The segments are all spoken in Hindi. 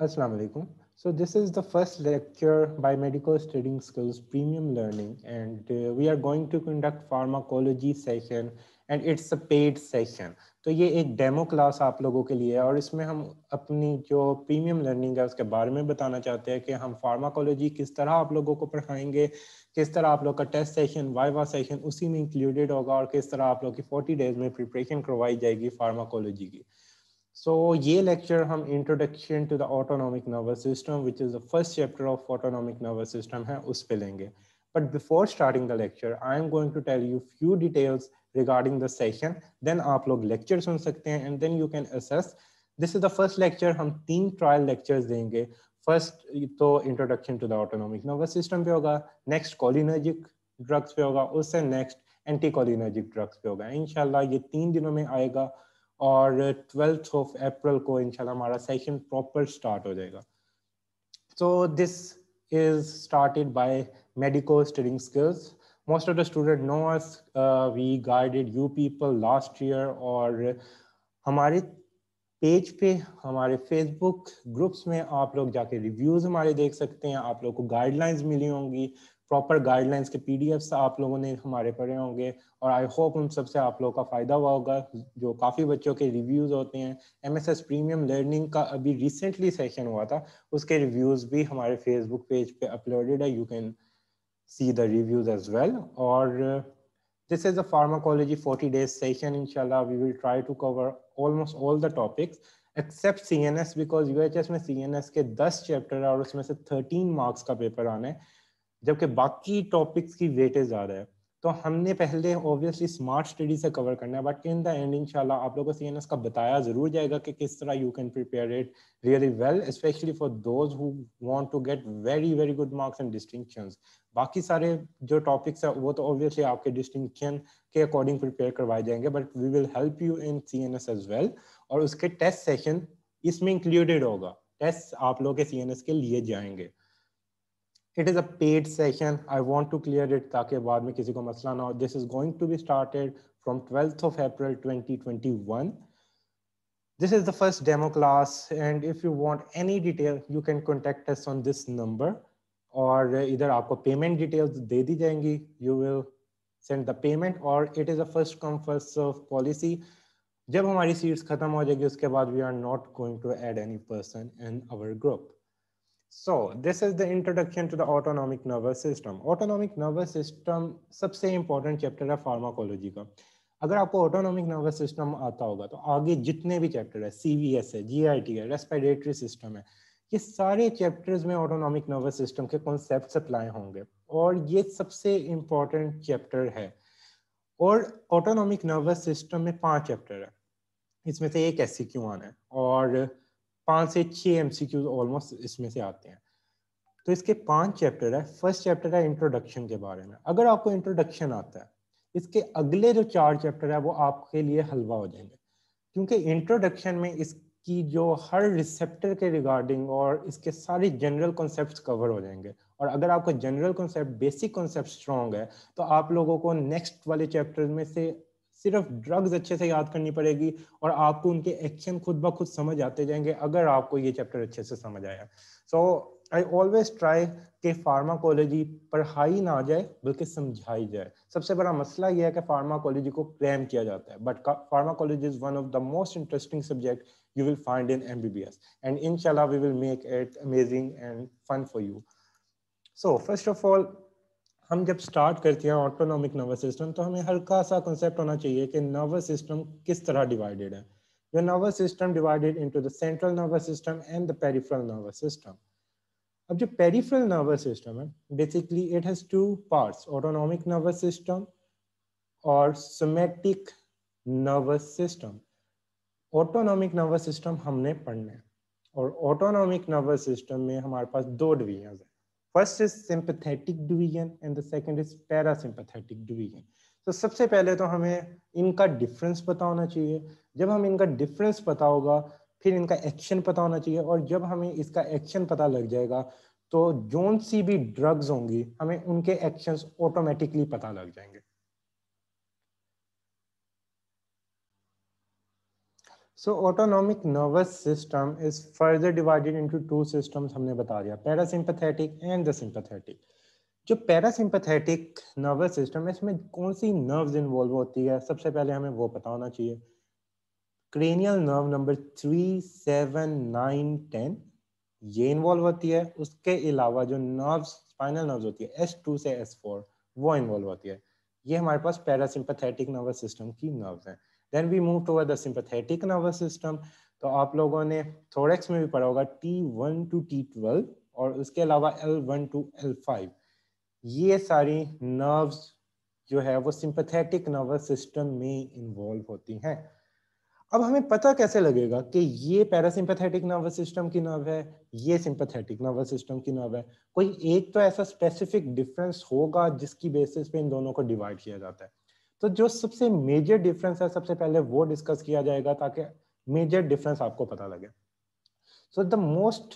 Assalamu alaikum. So this is the first lecture by Medical Studying Skills Premium Learning and uh, we are going to conduct pharmacology session and it's a paid session. तो ये एक डेमो क्लास आप लोगों के लिए है और इसमें हम अपनी जो प्रीमियम लर्निंग है उसके बारे में बताना चाहते हैं कि हम फार्माकोलॉजी किस तरह आप लोगों को पढ़ाएंगे किस तरह आप लोग का टेस्ट सेशन वाइवा सेशन उसी में इंक्लूडेड होगा और किस तरह आप लोग की 40 डेज में प्रिपरेशन करवाई जाएगी फार्माकोलॉजी की सो ये लेक्चर हम introduction to the autonomic nervous system which is the first chapter of autonomic nervous system है उस पे लेंगे but before starting the lecture I am going to tell you few details regarding the session then आप लोग लेक्चर सुन सकते हैं and then you can assess this is the first lecture हम तीन ट्रायल लेक्चर देंगे फर्स्ट तो introduction to the autonomic nervous system पे होगा नेक्स्ट कॉलिनर्जिक ड्रग्स पे होगा उससे नेक्स्ट एंटी कॉलिनर्जिक ड्रग्स पे होगा इनशाला ये तीन दिनों में आएगा और ट्वेल्थ ऑफ अप्रैल को इंशाल्लाह हमारा सेशन प्रॉपर स्टार्ट हो जाएगा so this is started by medico studying skills most of the student know us we guided you people last year और हमारे पेज पे हमारे फेसबुक ग्रुप्स में आप लोग जाके रिव्यूज हमारे देख सकते हैं आप लोग को गाइडलाइंस मिली होंगी प्रॉपर गाइडलाइंस के पीडीएफ्स आप लोगों ने हमारे पढ़े होंगे और आई होप उन सबसे आप लोगों का फ़ायदा हुआ होगा जो काफ़ी बच्चों के रिव्यूज़ होते हैं M S S premium learning का अभी रिसेंटली सेशन हुआ था उसके रिव्यूज़ भी हमारे फेसबुक पेज पे अपलोडेड है you can see the reviews as well और this is pharmacology forty days session इनशाला we will try to cover almost all the topics except C N S because U H S में सी एन एस के दस चैप्टर है और उसमें से थर्टीन मार्क्स का पेपर आना है जबकि बाकी टॉपिक्स की वेटेज ज्यादा है तो हमने पहले ऑब्वियसली स्मार्ट स्टडी से कवर करना है बट इन द एंड इंशाल्लाह आप लोगों को एस का बताया जरूर जाएगा कि किस तरह you can prepare it really well specially for those who want to get very very good marks and distinction बाकी सारे जो टॉपिक्स है वो तो ऑब्वियसली आपके डिस्टिंक्शन के अकॉर्डिंग प्रिपेयर करवाए जाएंगे but we will help you in C N S as well और उसके टेस्ट सेशन इसमें इंक्लूडेड होगा टेस्ट आप लोग के सी एन एस के लिए जाएंगे it is a paid session i want to clear it ताकि बाद में किसी को मसला ना this is going to be started from 12th of april 2021 this is the first demo class and if you want any detail you can contact us on this number Or either आपको payment details दे दी जाएंगी you will send the payment or it is a first come first serve policy जब हमारी सीट्स खत्म हो जाएगी we are not going to add any person in our group So this is the introduction to the autonomic nervous system. Autonomic nervous system सबसे important chapter है pharmacology का अगर आपको autonomic nervous system आता होगा तो आगे जितने भी chapter है CVS है GIT है respiratory system है ये सारे chapters में autonomic nervous system के concepts apply होंगे और ये सबसे important chapter है और autonomic nervous system में पांच chapter है इसमें से एक एस आना है और पांच से छह एम सी क्यूज ऑलमोस्ट इसमें से आते हैं तो इसके पांच चैप्टर है फर्स्ट चैप्टर है इंट्रोडक्शन के बारे में अगर आपको इंट्रोडक्शन आता है इसके अगले जो चार चैप्टर है वो आपके लिए हलवा हो जाएंगे क्योंकि इंट्रोडक्शन में इसकी जो हर रिसेप्टर के रिगार्डिंग और इसके सारे जनरल कॉन्सेप्ट कवर हो जाएंगे और अगर आपका general concept basic concept strong है तो आप लोगों को नेक्स्ट वाले चैप्टर में से सिर्फ ड्रग्स अच्छे से याद करनी पड़ेगी और आपको उनके एक्शन खुद ब खुद समझ आते जाएंगे अगर आपको ये चैप्टर अच्छे से समझ आया सो आई ऑलवेज ट्राई कि फार्माकोलॉजी पढ़ाई ना जाए बल्कि समझाई जाए सबसे बड़ा मसला यह है कि फार्माकोलॉजी को क्रैम किया जाता है but pharmacology is one of the most interesting subject M B B S and in शाला we will make it amazing and fun for you so first of all हम जब स्टार्ट करते हैं ऑटोनॉमिक नर्वस सिस्टम तो हमें हल्का सा कंसेप्ट होना चाहिए कि नर्वस सिस्टम किस तरह डिवाइडेड है the nervous system divided into the central nervous system and the peripheral nervous system अब जो पेरिफेरल नर्वस सिस्टम है basically it has two parts autonomic nervous system और somatic nervous system autonomic nervous system हमने पढ़ने और ऑटोनॉमिक नर्वस सिस्टम में हमारे पास दो डिवीजन है first is sympathetic division and the second is parasympathetic division तो सबसे पहले तो हमें इनका डिफरेंस पता होना चाहिए जब हम इनका डिफरेंस पता होगा फिर इनका एक्शन पता होना चाहिए और जब हमें इसका एक्शन पता लग जाएगा तो जोन सी भी ड्रग्स होंगी हमें उनके एक्शंस ऑटोमेटिकली पता लग जाएंगे so autonomic nervous system is further divided into two systems हमने बता दिया पैरासिम्पथेटिक एंड द सिंपथेटिक जो पैरासिम्पथेटिक नर्वस सिस्टम है इसमें कौन सी नर्व्स इन्वॉल्व होती है सबसे पहले हमें वो पता होना चाहिए cranial nerve number three seven nine ten ये इन्वॉल्व होती है उसके अलावा जो नर्व्स स्पाइनल नर्व्स होती है एस टू से एस फोर वो इन्वॉल्व होती है ये हमारे पास पैरासिम्पथेटिक नर्वस सिस्टम की नर्व्स हैं then we move toward the sympathetic nervous system तो आप लोगों ने थोरेक्स में भी पढ़ा होगा T one to T twelve और उसके अलावा L one to L five ये सारी नर्व्स जो है वो सिंपथेटिक नर्वस सिस्टम में इन्वॉल्व होती हैं अब हमें पता कैसे लगेगा कि ये पैरासिंपथेटिक नर्वस सिस्टम की नर्व है ये सिंपथेटिक नर्वस सिस्टम की नर्व है कोई एक तो ऐसा स्पेसिफिक डिफरेंस होगा जिसकी बेसिस पे इन दोनों को डिवाइड किया जाता है तो जो सबसे मेजर डिफरेंस है सबसे पहले वो डिस्कस किया जाएगा ताकि मेजर डिफरेंस आपको पता लगे so the most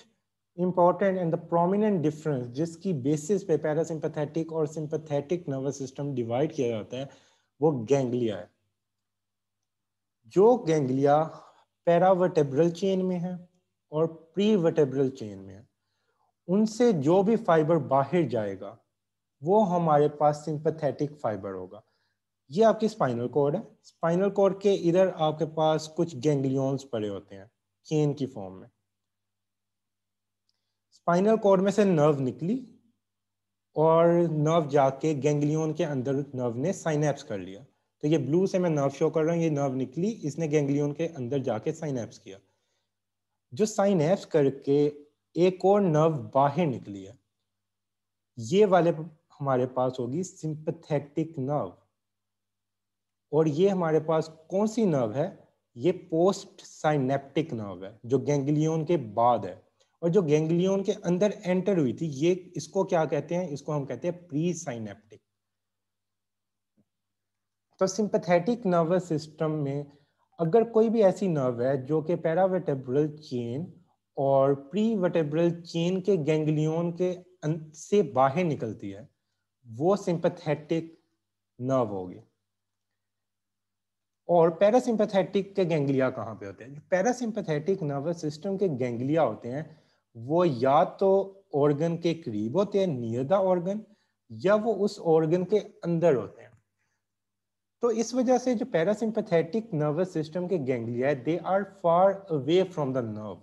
important and the prominent difference जिसकी बेसिस पे पैरासिम्पथेटिक और सिंपथेटिक नर्वस सिस्टम डिवाइड किया जाता है वो गैंग्लिया है जो गैंग्लिया पैरावर्टेब्रल चेन में है और प्री वर्टेब्रल चेन में है उनसे जो भी फाइबर बाहर जाएगा वो हमारे पास सिंपथेटिक फाइबर होगा ये आपकी स्पाइनल कोड है स्पाइनल कोड के इधर आपके पास कुछ गेंगलियोन्स पड़े होते हैं केन की फॉर्म में स्पाइनल कोड में से नर्व निकली और नर्व जाके गेंगलियोन के अंदर नर्व ने साइनेप्स कर लिया तो ये ब्लू से मैं नर्व शो कर रहा हूँ ये नर्व निकली इसने गेंगलियोन के अंदर जाके साइनेप्स किया जो साइनेप्स करके एक और नर्व बाहर निकली है ये वाले हमारे पास होगी सिंपथेटिक नर्व और ये हमारे पास कौन सी नर्व है ये पोस्ट साइनेप्टिक नर्व है जो गेंगलियोन के बाद है और जो गेंगलियोन के अंदर एंटर हुई थी ये इसको क्या कहते हैं इसको हम कहते हैं प्री साइनेप्टिक तो सिंपथेटिक नर्वस सिस्टम में अगर कोई भी ऐसी नर्व है जो कि पैरावेटेब्रल चेन और प्री वटेब्रल चेन के गेंगलियोन के अं-, से बाहर निकलती है वो सिंपथेटिक नर्व होगी और पैरासिम्पथेटिक के गेंगलिया कहाँ पे होते हैं जो नर्वस सिस्टम के गेंगलिया होते हैं वो या तो ऑर्गन के करीब होते हैं नियर द ऑर्गन या वो उस ऑर्गन के अंदर होते हैं तो इस वजह से जो पैरासिम्पथेटिक नर्वस सिस्टम के गेंगलिया है they are far away from the nerve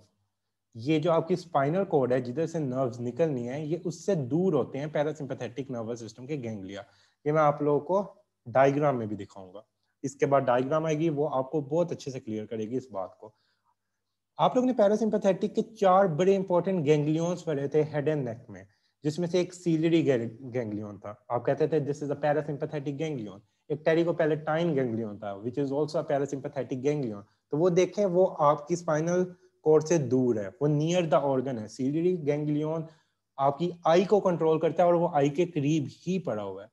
ये जो आपकी स्पाइनल कोड है जिधर से नर्व्स निकलनी है ये उससे दूर होते हैं पैरासिम्पथेटिक नर्वस सिस्टम के गेंगलिया ये मैं आप लोगों को डायग्राम में भी दिखाऊंगा इसके बाद डायग्राम आएगी वो आपको बहुत अच्छे से क्लियर करेगी इस बात को आप लोग ने पैरासिम्पथेटिक के चार बड़े इंपॉर्टेंट गेंगलियोन्स पढ़े थे हेड एंड नेक में जिसमें से एक सीलरी गेंगलियोन था आप कहते थे this is a parasympathetic ganglion एक टेरिको पैलेटाइन गेंगलियोन था which is also parasympathetic ganglion तो वो देखें वो आपकी स्पाइनल कॉर्ड से दूर है वो नियर द ऑर्गन है सीलरी गेंगलियोन आपकी आई को कंट्रोल करता है और वो आई के करीब ही पड़ा हुआ है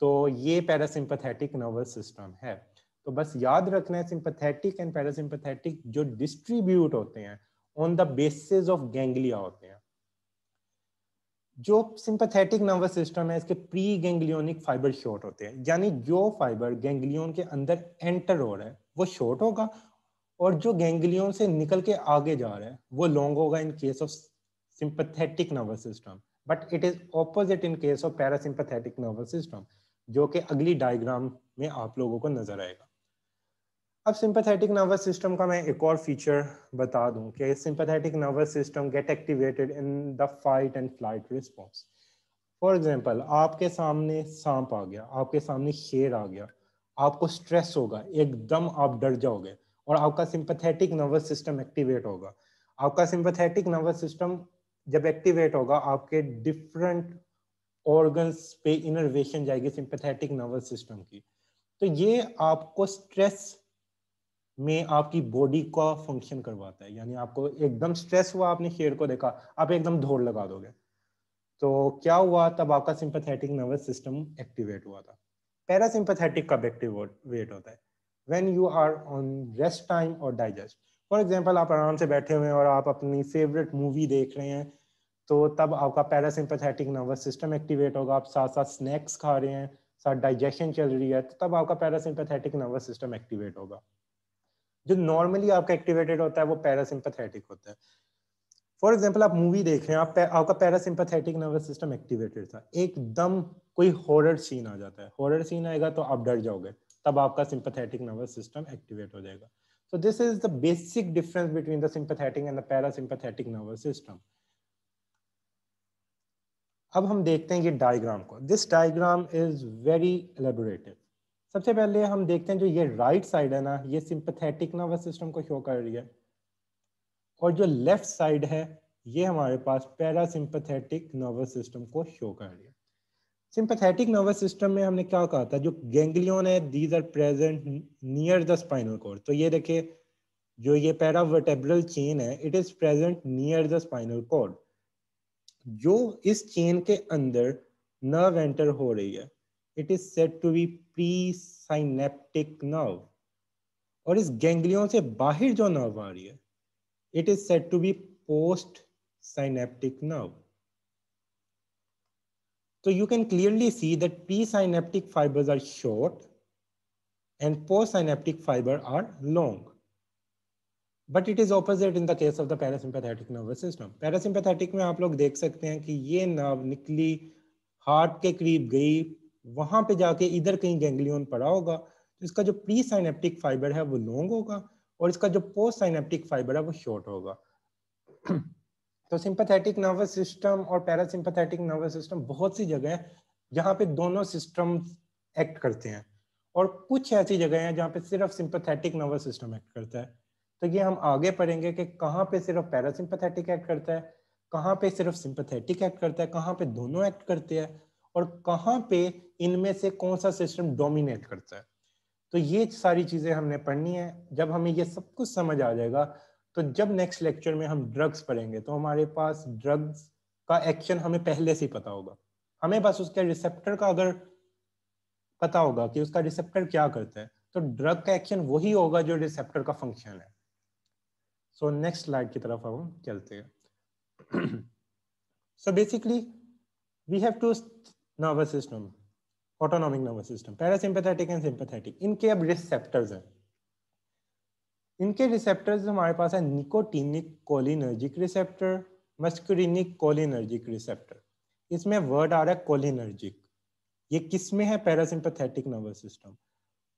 तो ये पैरासिम्पथेटिक नर्वस सिस्टम है तो बस याद रखना है सिंपथेटिक एंड पैरासिम्पथेटिक जो डिस्ट्रीब्यूट होते हैं on the basis of ganglia होते हैं जो सिंपथेटिक नर्वस सिस्टम है इसके प्री गैंग्लियोनिक फाइबर शॉर्ट होते हैं यानी जो फाइबर गेंगलियोन के अंदर एंटर हो रहा है वो शॉर्ट होगा और जो गेंगलियोन से निकल के आगे जा रहा है वो लॉन्ग होगा in case of sympathetic nervous system but it is opposite in case of parasympathetic nervous system जो कि अगली डायग्राम में आप लोगों को नजर आएगा अब सिंपथेटिक नर्वस सिस्टम का मैं एक और फीचर बता दूं कि sympathetic nervous system get activated in the fight and flight response for example आपके सामने सांप आ गया आपके सामने शेर आ गया आपको स्ट्रेस होगा एकदम आप डर जाओगे और आपका सिंपथेटिक नर्वस सिस्टम एक्टिवेट होगा आपका सिंपथेटिक नर्वस सिस्टम जब एक्टिवेट होगा आपके डिफरेंट ऑर्गन्स पे इनर्वेशन जाएगी सिंपथेटिक नर्वस सिस्टम की तो ये आपको स्ट्रेस में आपकी बॉडी का फंक्शन करवाता है यानी आपको एकदम स्ट्रेस हुआ आपने शेर को देखा आप एकदम धोड़ लगा दोगे तो क्या हुआ तब आपका सिंपथेटिक नर्वस सिस्टम एक्टिवेट हुआ था पैरासिम्पथेटिक कब एक्टिवेट होता है when you are on rest time और डाइजेस्ट फॉर एग्जाम्पल आप आराम से बैठे हुए हैं और आप अपनी फेवरेट मूवी देख रहे हैं तो तब आपका पैरासिम्पथेटिक नर्वस सिस्टम एक्टिवेट होगा आप साथ साथ स्नैक्स खा रहे हैं साथ डाइजेशन चल रही है तो तब आपका पैरासिम्पथेटिक नर्वस सिस्टम एक्टिवेट होगा जो नॉर्मली आपका एक्टिवेटेड होता है वो पैरासिम्पथेटिक होता है फॉर एग्जाम्पल आप मूवी देख रहे हैं आप आपका पैरासिम्पथेटिक नर्वस सिस्टम एक्टिवेटेड था एकदम कोई हॉरर सीन आ जाता है हॉरर सीन आएगा तो आप डर जाओगे तब आपका सिंपथेटिक नर्वस सिस्टम एक्टिवेट हो जाएगा so this is the basic difference between the sympathetic and the parasympathetic nervous system अब हम देखते हैं ये डायग्राम को this diagram is very elaborative सबसे पहले हम देखते हैं जो ये राइट साइड है ना ये सिंपथेटिक नर्वस सिस्टम को शो कर रही है और जो लेफ्ट साइड है ये हमारे पास पैरासिम्पथेटिक नर्वस सिस्टम को शो कर रही है सिंपथेटिक नर्वस सिस्टम में हमने क्या कहा था जो गेंगलियन है these are present near the spinal cord तो ये देखिए जो ये पैरावर्टेब्रल चेन है it is present near the spinal cord जो इस चेन के अंदर नर्व एंटर हो रही है it is said to be pre synaptic nerve और इस गैंग्लियन से बाहर जो नर्व आ रही है it is said to be post synaptic nerve So you can clearly see that presynaptic fibers are short and postsynaptic fiber are long. But it is opposite in the case of the parasympathetic nervous system parasympathetic में आप लोग देख सकते हैं कि ये नर्व निकली हार्ट के करीब गई वहां पे जाके इधर कहीं गैंग्लियन पड़ा होगा तो इसका जो प्री साइनेप्टिक फाइबर है वो लॉन्ग होगा और इसका जो पोस्ट साइनेप्टिक फाइबर है वो शॉर्ट होगा तो सिंपथेटिक नर्वस सिस्टम और पैरासिम्पथेटिक नर्वस सिस्टम बहुत सी जगह है जहाँ पे दोनों सिस्टम एक्ट करते हैं और कुछ ऐसी जगह हैं जहाँ पे सिर्फ सिंपथेटिक नर्वस सिस्टम एक्ट करता है तो ये हम आगे पढ़ेंगे कि कहाँ पे सिर्फ पैरासिम्पथेटिक एक्ट करता है कहाँ पे सिर्फ सिंपथेटिक एक्ट करता है कहाँ पे दोनों एक्ट करते हैं और कहाँ पे इनमें से कौन सा सिस्टम डोमिनेट करता है तो ये सारी चीजें हमने पढ़नी है जब हमें ये सब कुछ समझ आ जाएगा तो जब नेक्स्ट लेक्चर में हम ड्रग्स पढ़ेंगे तो हमारे पास ड्रग्स का एक्शन हमें पहले से ही पता होगा हमें बस उसके रिसेप्टर का अगर पता होगा कि उसका रिसेप्टर क्या करता है तो ड्रग का एक्शन वही होगा जो रिसेप्टर का फंक्शन है सो नेक्स्ट स्लाइड की तरफ हम चलते हैं so basically we have two nervous system autonomic nervous system parasympathetic and sympathetic इनके अब रिसेप्टर्स हैं इनके रिसेप्टर्स हमारे पास है nicotinic cholinergic receptor muscarinic cholinergic receptor इसमें वर्ड आ रहा है कोलिनर्जिक ये किसमें है parasympathetic nervous system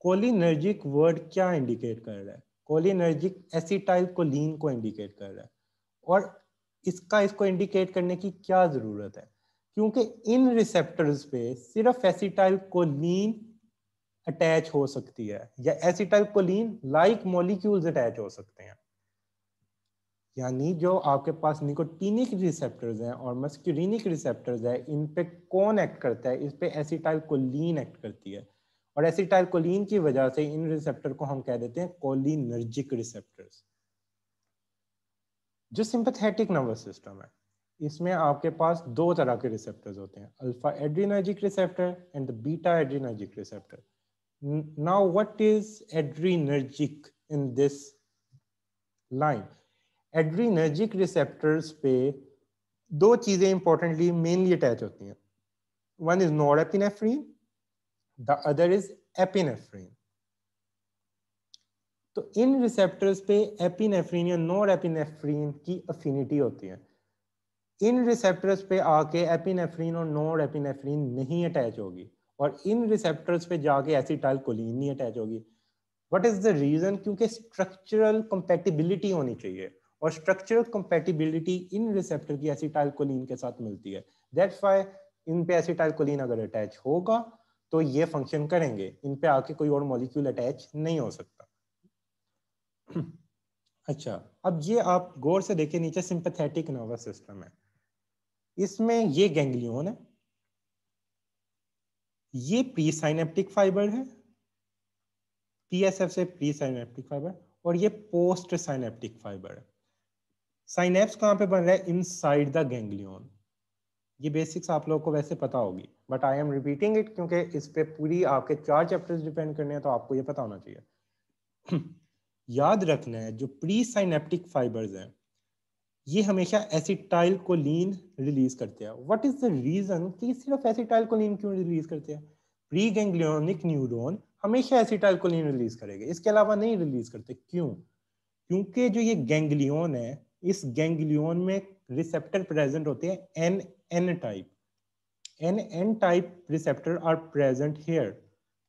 cholinergic word क्या इंडिकेट कर रहा है कोलिनर्जिक एसिटाइल कोलिन को इंडिकेट कर रहा है और इसका इसको इंडिकेट करने की क्या जरूरत है क्योंकि इन रिसेप्टर्स पे सिर्फ एसिटाइल कोलिन अटैच हो सकती है या acetylcholine like molecules attach हो सकते हैं यानी जो आपके पास निकोटीनिक रिसेप्टर्स हैं और मस्क्यूरिनिक रिसेप्टर्स हैं इन पे कौन एक्ट करता है इस पे एसिटाइल कोलिन एक्ट करती है और एसिटाइल कोलिन की वजह से इन रिसेप्टर को हम कह देते हैं कोलिनर्जिक रिसेप्टर्स जो सिंपथेटिक नर्वस सिस्टम है इसमें आपके पास दो तरह के रिसेप्टर्स होते हैं alpha adrenergic receptor and beta adrenergic receptor now what is adrenergic in this line adrenergic receptors पे दो चीजें इंपॉर्टेंटली मेनली अटैच होती हैं one is norepinephrine the other is epinephrine. तो इन रिसेप्टर्स पे एपिनेफ्रीन या नॉर एपिनेफ्रीन की अफिनिटी होती है इन रिसेप्टर्स पे आके एपिनेफ्रीन और नॉर एपिनेफ्रीन नहीं अटैच होगी और इन रिसेप्टर्स पे जाके एसिटाइल कोलिन नहीं अटैच होगी वट इज द रीजन क्योंकि स्ट्रक्चरल कंपेटिबिलिटी होनी चाहिए और स्ट्रक्चरल कंपेटिबिलिटी इन रिसेप्टर की एसिटाइल के साथ मिलती है दैट्स व्हाई इन पे एसिटाइल अगर अटैच होगा तो ये फंक्शन करेंगे इन पे आके कोई और मॉलिक्यूल अटैच नहीं हो सकता अच्छा अब ये आप गौर से देखिए नीचे सिंपथेटिक नर्वस सिस्टम है इसमें ये गैंग्लियन है ये प्री साइनेप्टिक फाइबर है पीएसएफ से प्री साइनेप्टिक फाइबर और ये पोस्ट साइनेप्टिक फाइबर है साइनेप्स कहां पे बन रहा है इनसाइड द गैंग्लियन ये बेसिक्स आप लोगों को वैसे पता होगी but I am repeating it क्योंकि इस पर पूरी आपके चार चैप्टर्स डिपेंड करने हैं तो आपको ये पता होना चाहिए याद रखना है जो प्री साइनेप्टिक फाइबर्स हैं ये हमेशा एसिटाइल को लीन रिलीज करते हैं वट इज द रीजन कि सिर्फ एसिटाइल को लीन क्यों रिलीज करते हैं प्री गेंग्लियोनिक न्यूरोन हमेशा एसिटाइल को लीन रिलीज करेगा इसके अलावा नहीं रिलीज करते क्यों क्योंकि जो ये गेंग्लियोन है इस गेंग्लियोन में रिसेप्टर प्रेजेंट होते हैं N N type N N type receptor are present here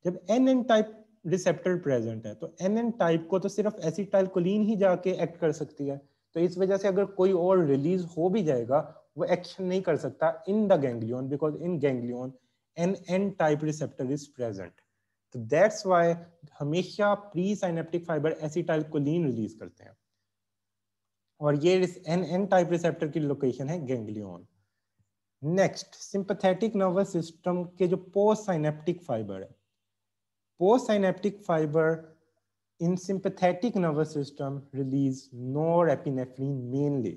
जब N N type receptor present है तो एन एन टाइप को तो सिर्फ एसिटाइल कोलिन ही जाके एक्ट कर सकती है तो इस वजह से अगर कोई और रिलीज हो भी जाएगा वो एक्शन नहीं कर सकता in the ganglion because in ganglion N N type receptor is present तो दैट्स वाई हमेशा presynaptic fibre acetylcholine release करते हैं और ये एन एन टाइप रिसेप्टर की लोकेशन है ganglion next sympathetic nervous system के जो पोस्ट साइनेप्टिक फाइबर है post postsynaptic fibre in sympathetic nervous system release norepinephrine mainly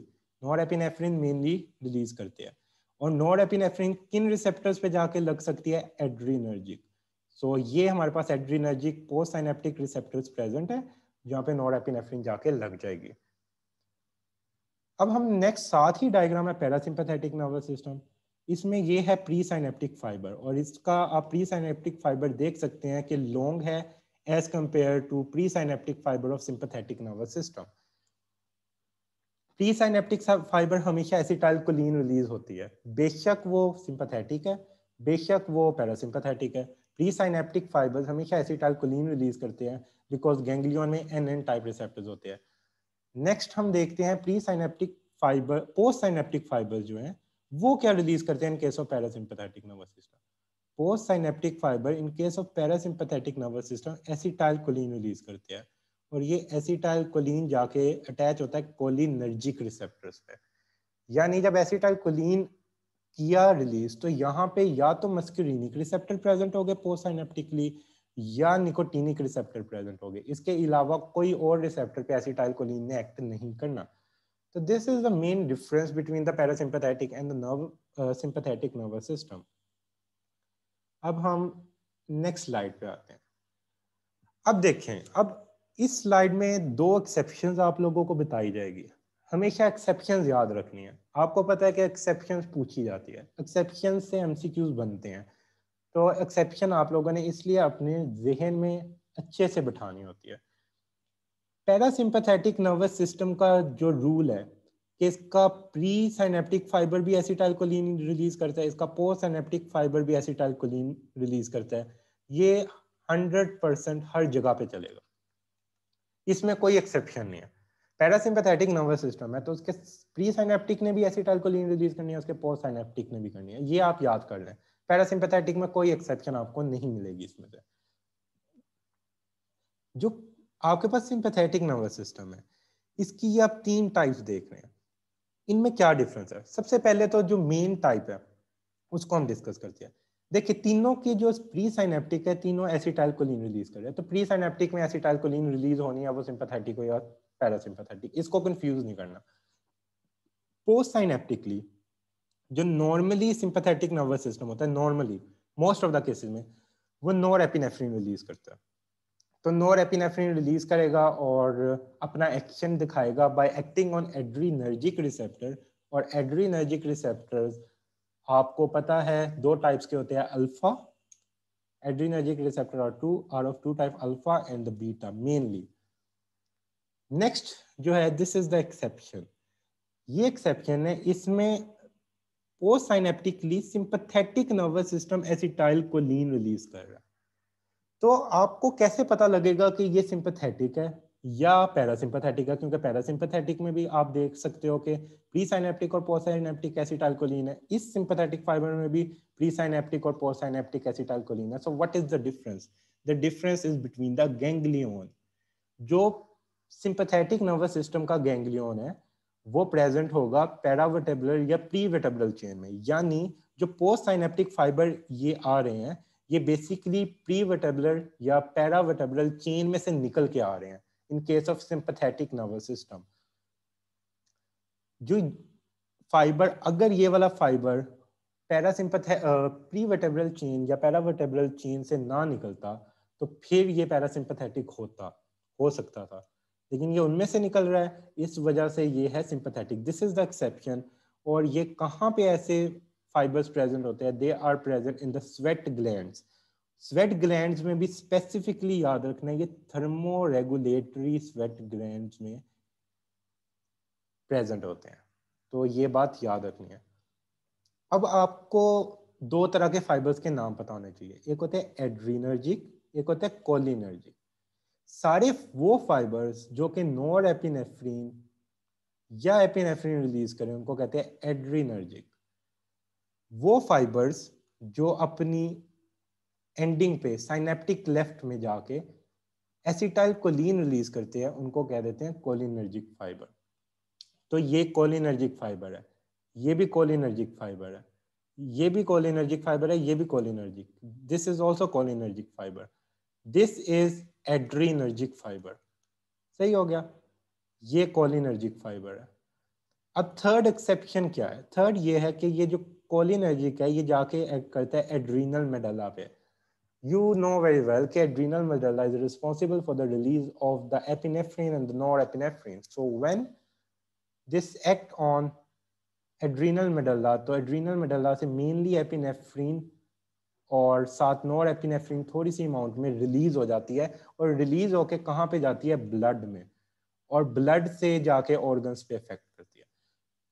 norepinephrine mainly release करते हैं और नोर एपिनेफ्रीन किन रिसेप्टर्स पे जाके लग सकती है एड्रीनर्जिक सो so, ये हमारे पास adrenergic postsynaptic receptors present है जहाँ पे नोर एपिनेफ्रीन जाके लग जाएगी अब हम नेक्स्ट साथ ही डायग्राम है पैरासिम्पथेटिक नर्वस सिस्टम इसमें ये है प्री साइनेप्टिक फाइबर और इसका आप प्री साइनेप्टिक फाइबर देख सकते हैं कि लॉन्ग है as compare to presynaptic fibre of sympathetic nervous system presynaptic fibre हमेशा एसिटाइल कोलीन रिलीज होती है बेशक वो सिंपथेटिक है बेशक वो पैरासिम्पथेटिक है प्री साइनेप्टिक फाइबर हमेशा एसिटाइल कोलीन रिलीज करते हैं बिकॉज गैंग्लियन में एन एन टाइप रिसेप्ट होते हैं नेक्स्ट हम देखते हैं presynaptic fibre postsynaptic fibre जो है वो क्या रिलीज करते हैं in case of parasympathetic nervous system postsynaptic fibre in case of parasympathetic nervous system acetylcholine release करते हैं और ये एसिटाइल कोलिन जाके अटैच होता है कोलिनर्जिक रिसेप्टर्स पे यानी जब एसिटाइल कोलिन किया रिलीज तो यहाँ पे या तो मस्क्यूरिनिक रिसेप्टर प्रेजेंट हो गए पोस्ट साइनेप्टिकली या निकोटीनिक रिसेप्टर प्रेजेंट हो गए इसके अलावा कोई और रिसेप्टर पे एसिटाइल कोलिन ने एक्ट नहीं करना So this is the main difference between the parasympathetic and the nerve, uh, sympathetic nervous system. अब हम नेक्स्ट स्लाइड पे आते हैं अब देखें अब इस स्लाइड में दो एक्सेप्शन आप लोगों को बताई जाएगी हमेशा एक्सेप्शन याद रखनी है आपको पता है कि एक्सेप्शन पूछी जाती है एक्सेप्शन से एम बनते हैं तो एक्सेप्शन आप लोगों ने इसलिए अपने जहन में अच्छे से बिठानी होती है पैरासिम्पथेटिक नर्वस सिस्टम का जो रूल है कि इसका प्री साइनेप्टिक फाइबर भी एसिटाइलकोलिन रिलीज करता है इसका पोस्ट साइनेप्टिक फाइबर भी एसिटाइलकोलिन रिलीज करता है ये हंड्रेड परसेंट हर जगह पे चलेगा इसमें कोई एक्सेप्शन नहीं है पैरासिम्पथेटिक नर्वस सिस्टम है तो उसके प्री साइनेप्टिक ने भी एसिटाइलकोलिन रिलीज करनी है उसके पोस्ट साइनेप्टिक ने भी करनी है ये आप याद कर लें पैरासिम्पथेटिक में कोई एक्सेप्शन आपको नहीं मिलेगी इसमें से जो आपके पास सिंपथेटिक नर्वस सिस्टम है इसकी आप तीन टाइप्स देख रहे हैं इनमें क्या डिफरेंस है सबसे पहले तो जो मेन टाइप है उसको हम डिस्कस करते हैं देखिए तीनों की जो प्री साइनेप्टिक है तीनों एसिटाइल कोलिन रिलीज कर रहे हैं तो प्री साइनेप्टिक में एसिटाइल कोलिन रिलीज होनी है वो सिंपथेटिक हो या पैरासिम्पैथेटिक इसको कंफ्यूज नहीं करना पोस्ट साइनेप्टिकली जो नॉर्मली सिंपथेटिक नर्वस सिस्टम होता है normally most of the cases में वो नॉर एपिनेफ्रिन रिलीज करता है तो नोर एपिनेफ्रिन रिलीज करेगा और अपना एक्शन दिखाएगा by acting on adrenergic receptor और एड्रीनर्जिक रिसेप्टर्स आपको पता है दो टाइप्स के होते हैं alpha adrenergic receptor are two are of two type alpha and beta mainly next जो है दिस इज द एक्सेप्शन ये एक्सेप्शन है इसमें post synaptically sympathetic nervous system acetyl choline release कर रहा तो आपको कैसे पता लगेगा कि ये सिंपथेटिक है या पैरासिम्पथेटिक है क्योंकि पैरासिंपथेटिक में भी आप देख सकते हो कि प्री साइनेप्टिक और पोसाइनेप्टिक एसिटाइलकोलिन है इस सिंपथेटिक फाइबर में भी प्री साइनेप्टिक और पोसाइनेप्टिक एसिटाइलकोलिन है so what is the difference the difference is between the ganglion जो सिंपथेटिक नर्वस सिस्टम का गेंगलियोन है वो प्रेजेंट होगा पैरावेटेबुलर या प्री वेटेबुलर चेन में यानी जो पोस्ट साइनेप्टिक फाइबर ये आ रहे हैं ये बेसिकली प्री वेटेबुलर या पैरा वेटेबुलर चेन में से निकल के आ रहे हैं in case of sympathetic nervous system जो फाइबर अगर ये वाला fibre parasympathetic prevertebral chain या पैरा पैरावेटेबुलर चेन से ना निकलता तो फिर ये पैरासिम्पथेटिक होता हो सकता था लेकिन ये उनमें से निकल रहा है इस वजह से ये है sympathetic this is the exception और ये कहाँ पे ऐसे फाइबर्स प्रेजेंट होते हैं they are present in the sweat glands sweat glands में भी स्पेसिफिकली याद रखना है ये थर्मो रेगुलेटरी स्वेट ग्लैंड्स में प्रेजेंट होते हैं तो ये बात याद रखनी है अब आपको दो तरह के फाइबर्स के नाम पता होने चाहिए एक होते हैं एड्रीनर्जिक एक होते हैं कोलिनर्जिक सारे वो फाइबर्स जो कि नॉर एपिनेफ्रीन या एपिनेफ्रीन रिलीज करें उनको कहते हैं एड्रीनर्जिक वो फाइबर्स जो अपनी एंडिंग पे साइनेप्टिक लेफ्ट में जाके एसिटाइल कोलिन रिलीज करते हैं उनको कह देते हैं कोलिनर्जिक फाइबर तो ये कोलिनर्जिक फाइबर है ये भी कोलिनर्जिक फाइबर है ये भी कोलिनर्जिक फाइबर है ये भी cholinergic this is also cholinergic fibre this is adrenergic fibre सही हो गया ये कोलिनर्जिक फाइबर है अब थर्ड एक्सेप्शन क्या है थर्ड ये है कि ये जो कोलिनर्जिक है ये जाके एक्ट करता है एड्रीनल मेडला पे यू नो वेरी वेल के adrenal medulla is responsible for the release of the epinephrine and the norepinephrine so when this act on adrenal medulla तो एड्रीनल मेडला से मेनली एपिनेफ्रीन और साथ नॉर एपिनेफ्रीन थोड़ी सी अमाउंट में रिलीज हो जाती है और रिलीज होके कहाँ पे जाती है ब्लड में और ब्लड से जाके ऑर्गन्स पे इफेक्ट करती है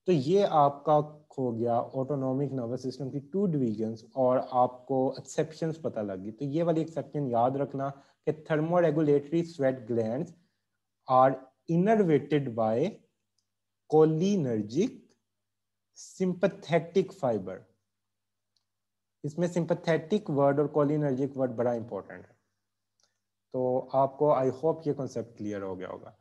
तो ये आपका हो गया ऑटोनॉमिक नर्वस सिस्टम की टू डिवीजन्स और आपको एक्सेप्शन पता लग गई तो ये वाली एक्सेप्शन याद रखना कि thermoregulatory sweat gland are innervated by cholinergic sympathetic fibre इसमें सिंपथेटिक वर्ड और कोलिनर्जिक वर्ड बड़ा इंपॉर्टेंट है तो आपको आई होप ये कॉन्सेप्ट क्लियर हो गया होगा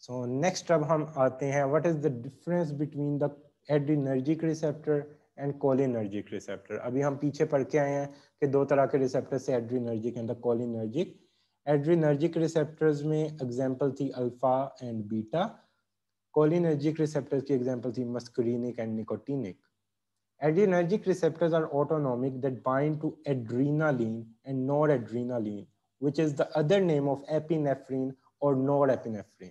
सो so, नेक्स्ट अब हम आते हैं what is the difference between the adrenergic receptor and cholinergic receptor अभी हम पीछे पढ़ के आए हैं कि दो तरह के रिसेप्टर से adrenergic and the cholinergic adrenergic receptors में एग्जाम्पल थी alpha and beta cholinergic receptors की एग्जाम्पल थी muscarinic and nicotinic adrenergic nicotinic are receptors that bind to adrenaline and noradrenaline which is the other name of epinephrine और नॉर एपिनेफ्रीन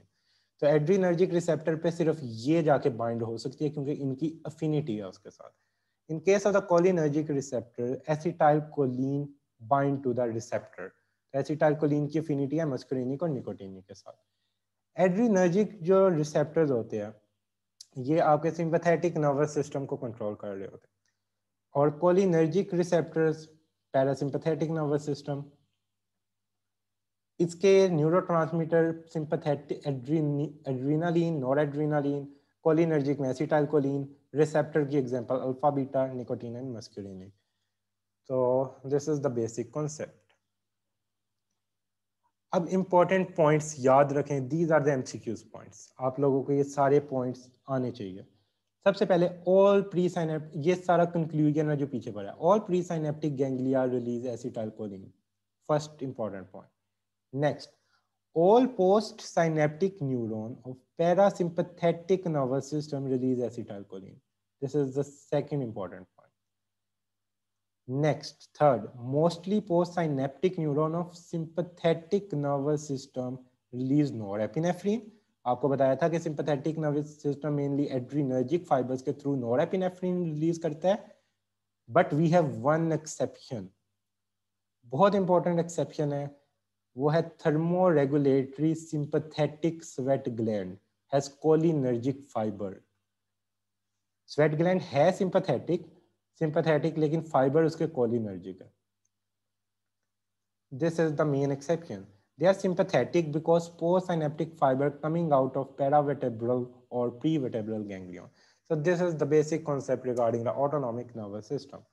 तो एड्रीनर्जिक रिसेप्टर पे सिर्फ ये जाके बाइंड हो सकती है क्योंकि इनकी अफिनिटी है उसके साथ in case of the cholinergic receptor acetyl choline bind to the receptor acetyl choline की अफिनिटी है मस्करिनिक और निकोटिनिक के साथ एड्रीनर्जिक जो रिसेप्टर होते हैं ये आपके सिंपथेटिक नर्वस सिस्टम को कंट्रोल कर रहे होते हैं और cholinergic receptors parasympathetic nervous system इसके neurotransmitter sympathetic adrenaline cholinergic acetylcholine receptor की example alpha beta nicotine and muscarinic तो this is the basic concept अब इम्पॉर्टेंट पॉइंट्स याद रखें these are the MCQs points आप लोगों को ये सारे पॉइंट्स आने चाहिए सबसे पहले ऑल प्री साइनेप्ट ये सारा कंक्लूजन है जो पीछे पड़ा all presynaptic ganglia release acetylcholine first important point Next, all postsynaptic neuron of parasympathetic nervous system release acetylcholine. This is the second important point. Next, third, mostly postsynaptic neuron of sympathetic nervous system release norepinephrine. आपको बताया था कि sympathetic nervous system mainly adrenergic fibres के थ्रू नोरेपिनेफ्रिन रिलीज करता है but we have one exception बहुत इंपॉर्टेंट एक्सेप्शन है वो है thermoregulatory sympathetic sweat gland has cholinergic fibre sweat gland है सिंपथेटिक सिंपथेटिक लेकिन फाइबर उसके कोलिनर्जिक है this is the main exception they are sympathetic because पोस्टिक fibre coming out of paravertebral और prevertebral ganglia so this is the basic concept regarding the autonomic nervous system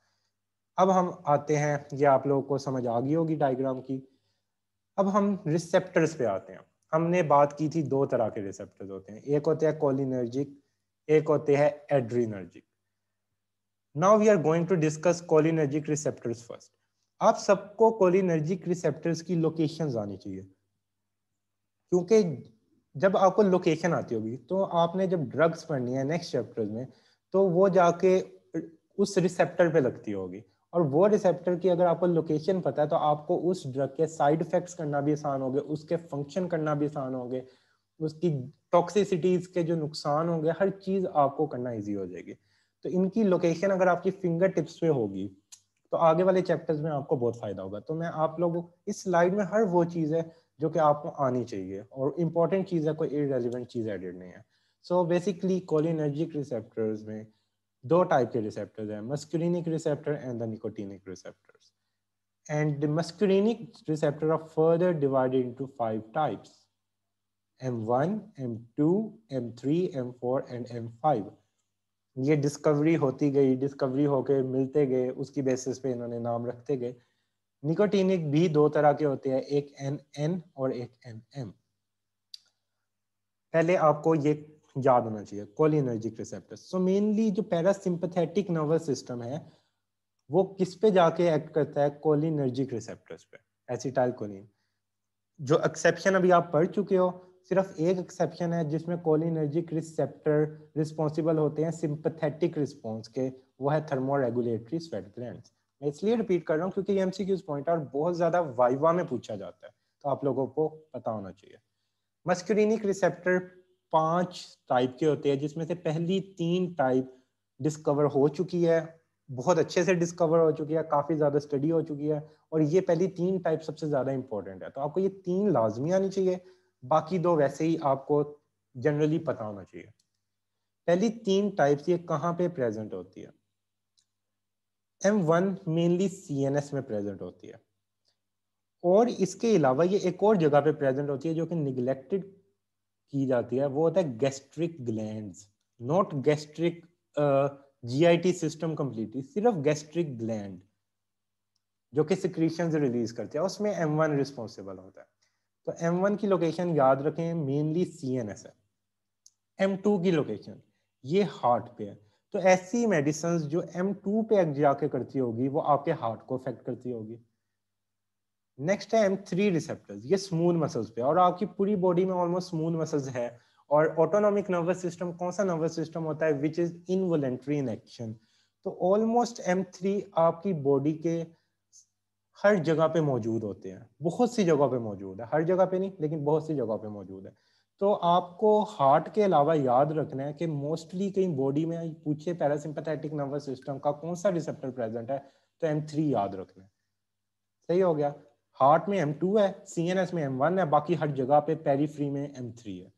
अब हम आते हैं ये आप लोगों को समझ आ गई होगी डायग्राम की अब हम रिसेप्टर्स पे आते हैं हमने बात की थी दो तरह के रिसेप्टर्स होते हैं एक होते हैं कोलिनर्जिक एक होते हैं adrenergic now we are going to discuss cholinergic receptors first आप सबको कोलिनर्जिक रिसेप्टर्स की लोकेशन आनी चाहिए क्योंकि जब आपको लोकेशन आती होगी तो आपने जब ड्रग्स पढ़नी है नेक्स्ट चैप्टर में तो वो जाके उस रिसेप्टर पे लगती होगी और वो रिसेप्टर की अगर आपको लोकेशन पता है तो आपको उस ड्रग के साइड इफेक्ट्स करना भी आसान हो उसके फंक्शन करना भी आसान हो उसकी टॉक्सिसिटीज के जो नुकसान होंगे हर चीज आपको करना इजी हो जाएगी तो इनकी लोकेशन अगर आपकी फिंगर टिप्स पे होगी तो आगे वाले चैप्टर्स में आपको बहुत फायदा होगा तो मैं आप लोगों इस स्लाइड में हर वो चीज है जो कि आपको आनी चाहिए और इम्पोर्टेंट चीज है कोई इरेलीवेंट चीज एडिड नहीं है सो बेसिकली कोलिनर्जिक रिसेप्टर्स में दो टाइप के रिसेप्टर्स हैं muscarinic receptor and the nicotinic receptors and the muscarinic receptor are further divided into five types M1, M2, M3, M4 and M5. ये डिस्कवरी होती गई डिस्कवरी होके मिलते गए उसकी बेसिस पे इन्होंने नाम रखते गए निकोटीनिक भी दो तरह के होते हैं एक एन एन और एक एन एम पहले आपको ये याद होना चाहिए कोलिनर्जिक रिसेप्टर सो मेनली जो पैरासिम्पथेटिक नर्वस सिस्टम है वो किस पे जाके एक्ट करता है कोलिनर्जिक रिसेप्टर्स पे एसिटाइल कोलिन जो एक्सेप्शन अभी आप पढ़ चुके हो सिर्फ एक एक्सेप्शन है जिसमें कोलिनर्जिक रिसेप्टर रिस्पॉन्सिबल होते हैं सिंपथेटिक रिस्पॉन्स के वो है थर्मोरेगुलेटरी स्वेट ग्लैंड मैं इसलिए रिपीट कर रहा हूँ क्योंकि एम सी पॉइंट और बहुत ज़्यादा वाइवा में पूछा जाता है तो आप लोगों को पता होना चाहिए मस्क्यूरिनिक रिसेप्टर पांच टाइप के होते हैं जिसमें से पहली तीन टाइप डिस्कवर हो चुकी है बहुत अच्छे से डिस्कवर हो चुकी है काफ़ी ज़्यादा स्टडी हो चुकी है और ये पहली तीन टाइप सबसे ज़्यादा इंपॉर्टेंट है तो आपको ये तीन लाजमी आनी चाहिए बाकी दो वैसे ही आपको जनरली पता होना चाहिए पहली तीन टाइप्स ये कहाँ पे प्रेजेंट होती है M one mainly C N S में प्रेजेंट होती है और इसके अलावा ये एक और जगह पे प्रेजेंट होती है जो कि निगलेक्टेड की जाती है वो होता है gastric gland not gastric GIT system completely सिर्फ गैस्ट्रिक ग्लैंड जो कि सिक्रीशन रिलीज करते हैं उसमें एम वन रिस्पॉन्सिबल होता है तो एम वन की लोकेशन याद रखें मेनली सी एन एस है एम टू की लोकेशन ये हार्ट पे है तो ऐसी मेडिसन जो एम टू पे जाके करती होगी वो आपके हार्ट को अफेक्ट करती होगी नेक्स्ट है एम थ्री रिसेप्टर्स ये स्मूथ मसल्स पे और आपकी पूरी बॉडी में ऑलमोस्ट स्मूथ मसल्स है और ऑटोनॉमिक नर्वस सिस्टम कौन सा नर्वस सिस्टम होता है which is involuntary in action तो ऑलमोस्ट एम थ्री आपकी बॉडी के हर जगह पे मौजूद होते हैं बहुत सी जगह पे मौजूद है हर जगह पे नहीं लेकिन बहुत सी जगह पे मौजूद है तो आपको हार्ट के अलावा याद रखना है कि मोस्टली कहीं बॉडी में पूछे पैरासिम्पथेटिक नर्वस सिस्टम का कौन सा रिसेप्टर प्रेजेंट है तो एम थ्री याद रखना है सही हो गया हार्ट में टू है एस में एम वन है बाकी हर जगह पे पेरीफ्री में एम थ्री है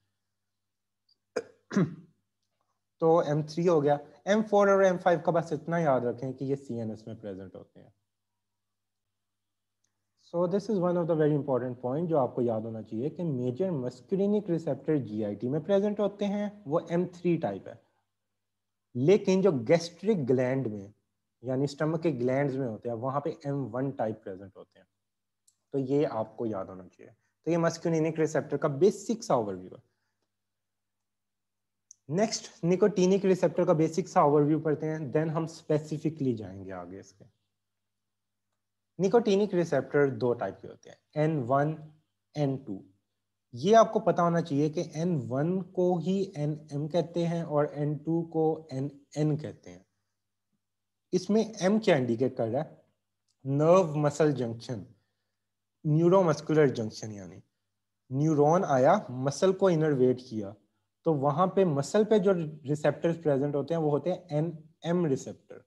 तो एम थ्री हो गया एम फोर और एम फाइव का बस इतना याद रखें कि ये सी एन एस में प्रेजेंट होते हैं so this is one of the very important point जो आपको याद होना चाहिए कि मेजर मस्क्रीनिक रिसेप्टर जीआईटी में प्रेजेंट होते हैं वो एम थ्री टाइप है लेकिन जो गैस्ट्रिक ग्लैंड में यानी स्टमक के ग्लैंड में होते हैं वहां पे एम वन टाइप प्रेजेंट होते हैं तो ये आपको याद होना चाहिए तो ये मस्क्यूनिक रिसेप्टर का बेसिक सा ओवरव्यू है नेक्स्ट निकोटीनिक रिसेप्टर का बेसिक सा ओवरव्यू पढ़ते हैं देन हम स्पेसिफिकली जाएंगे आगे इसके निकोटीनिक रिसेप्टर दो टाइप के होते हैं एन वन एन टू ये आपको पता होना चाहिए कि एन वन को ही एन एम कहते हैं और एन टू को एन एन कहते हैं इसमें एम क्या इंडिकेट कर रहा है nerve muscle junction neuromuscular junction यानी न्यूरॉन आया मसल को इनरवेट किया तो वहां पे मसल पे जो रिसेप्टर्स प्रेजेंट होते हैं वो होते हैं एन एम रिसेप्टर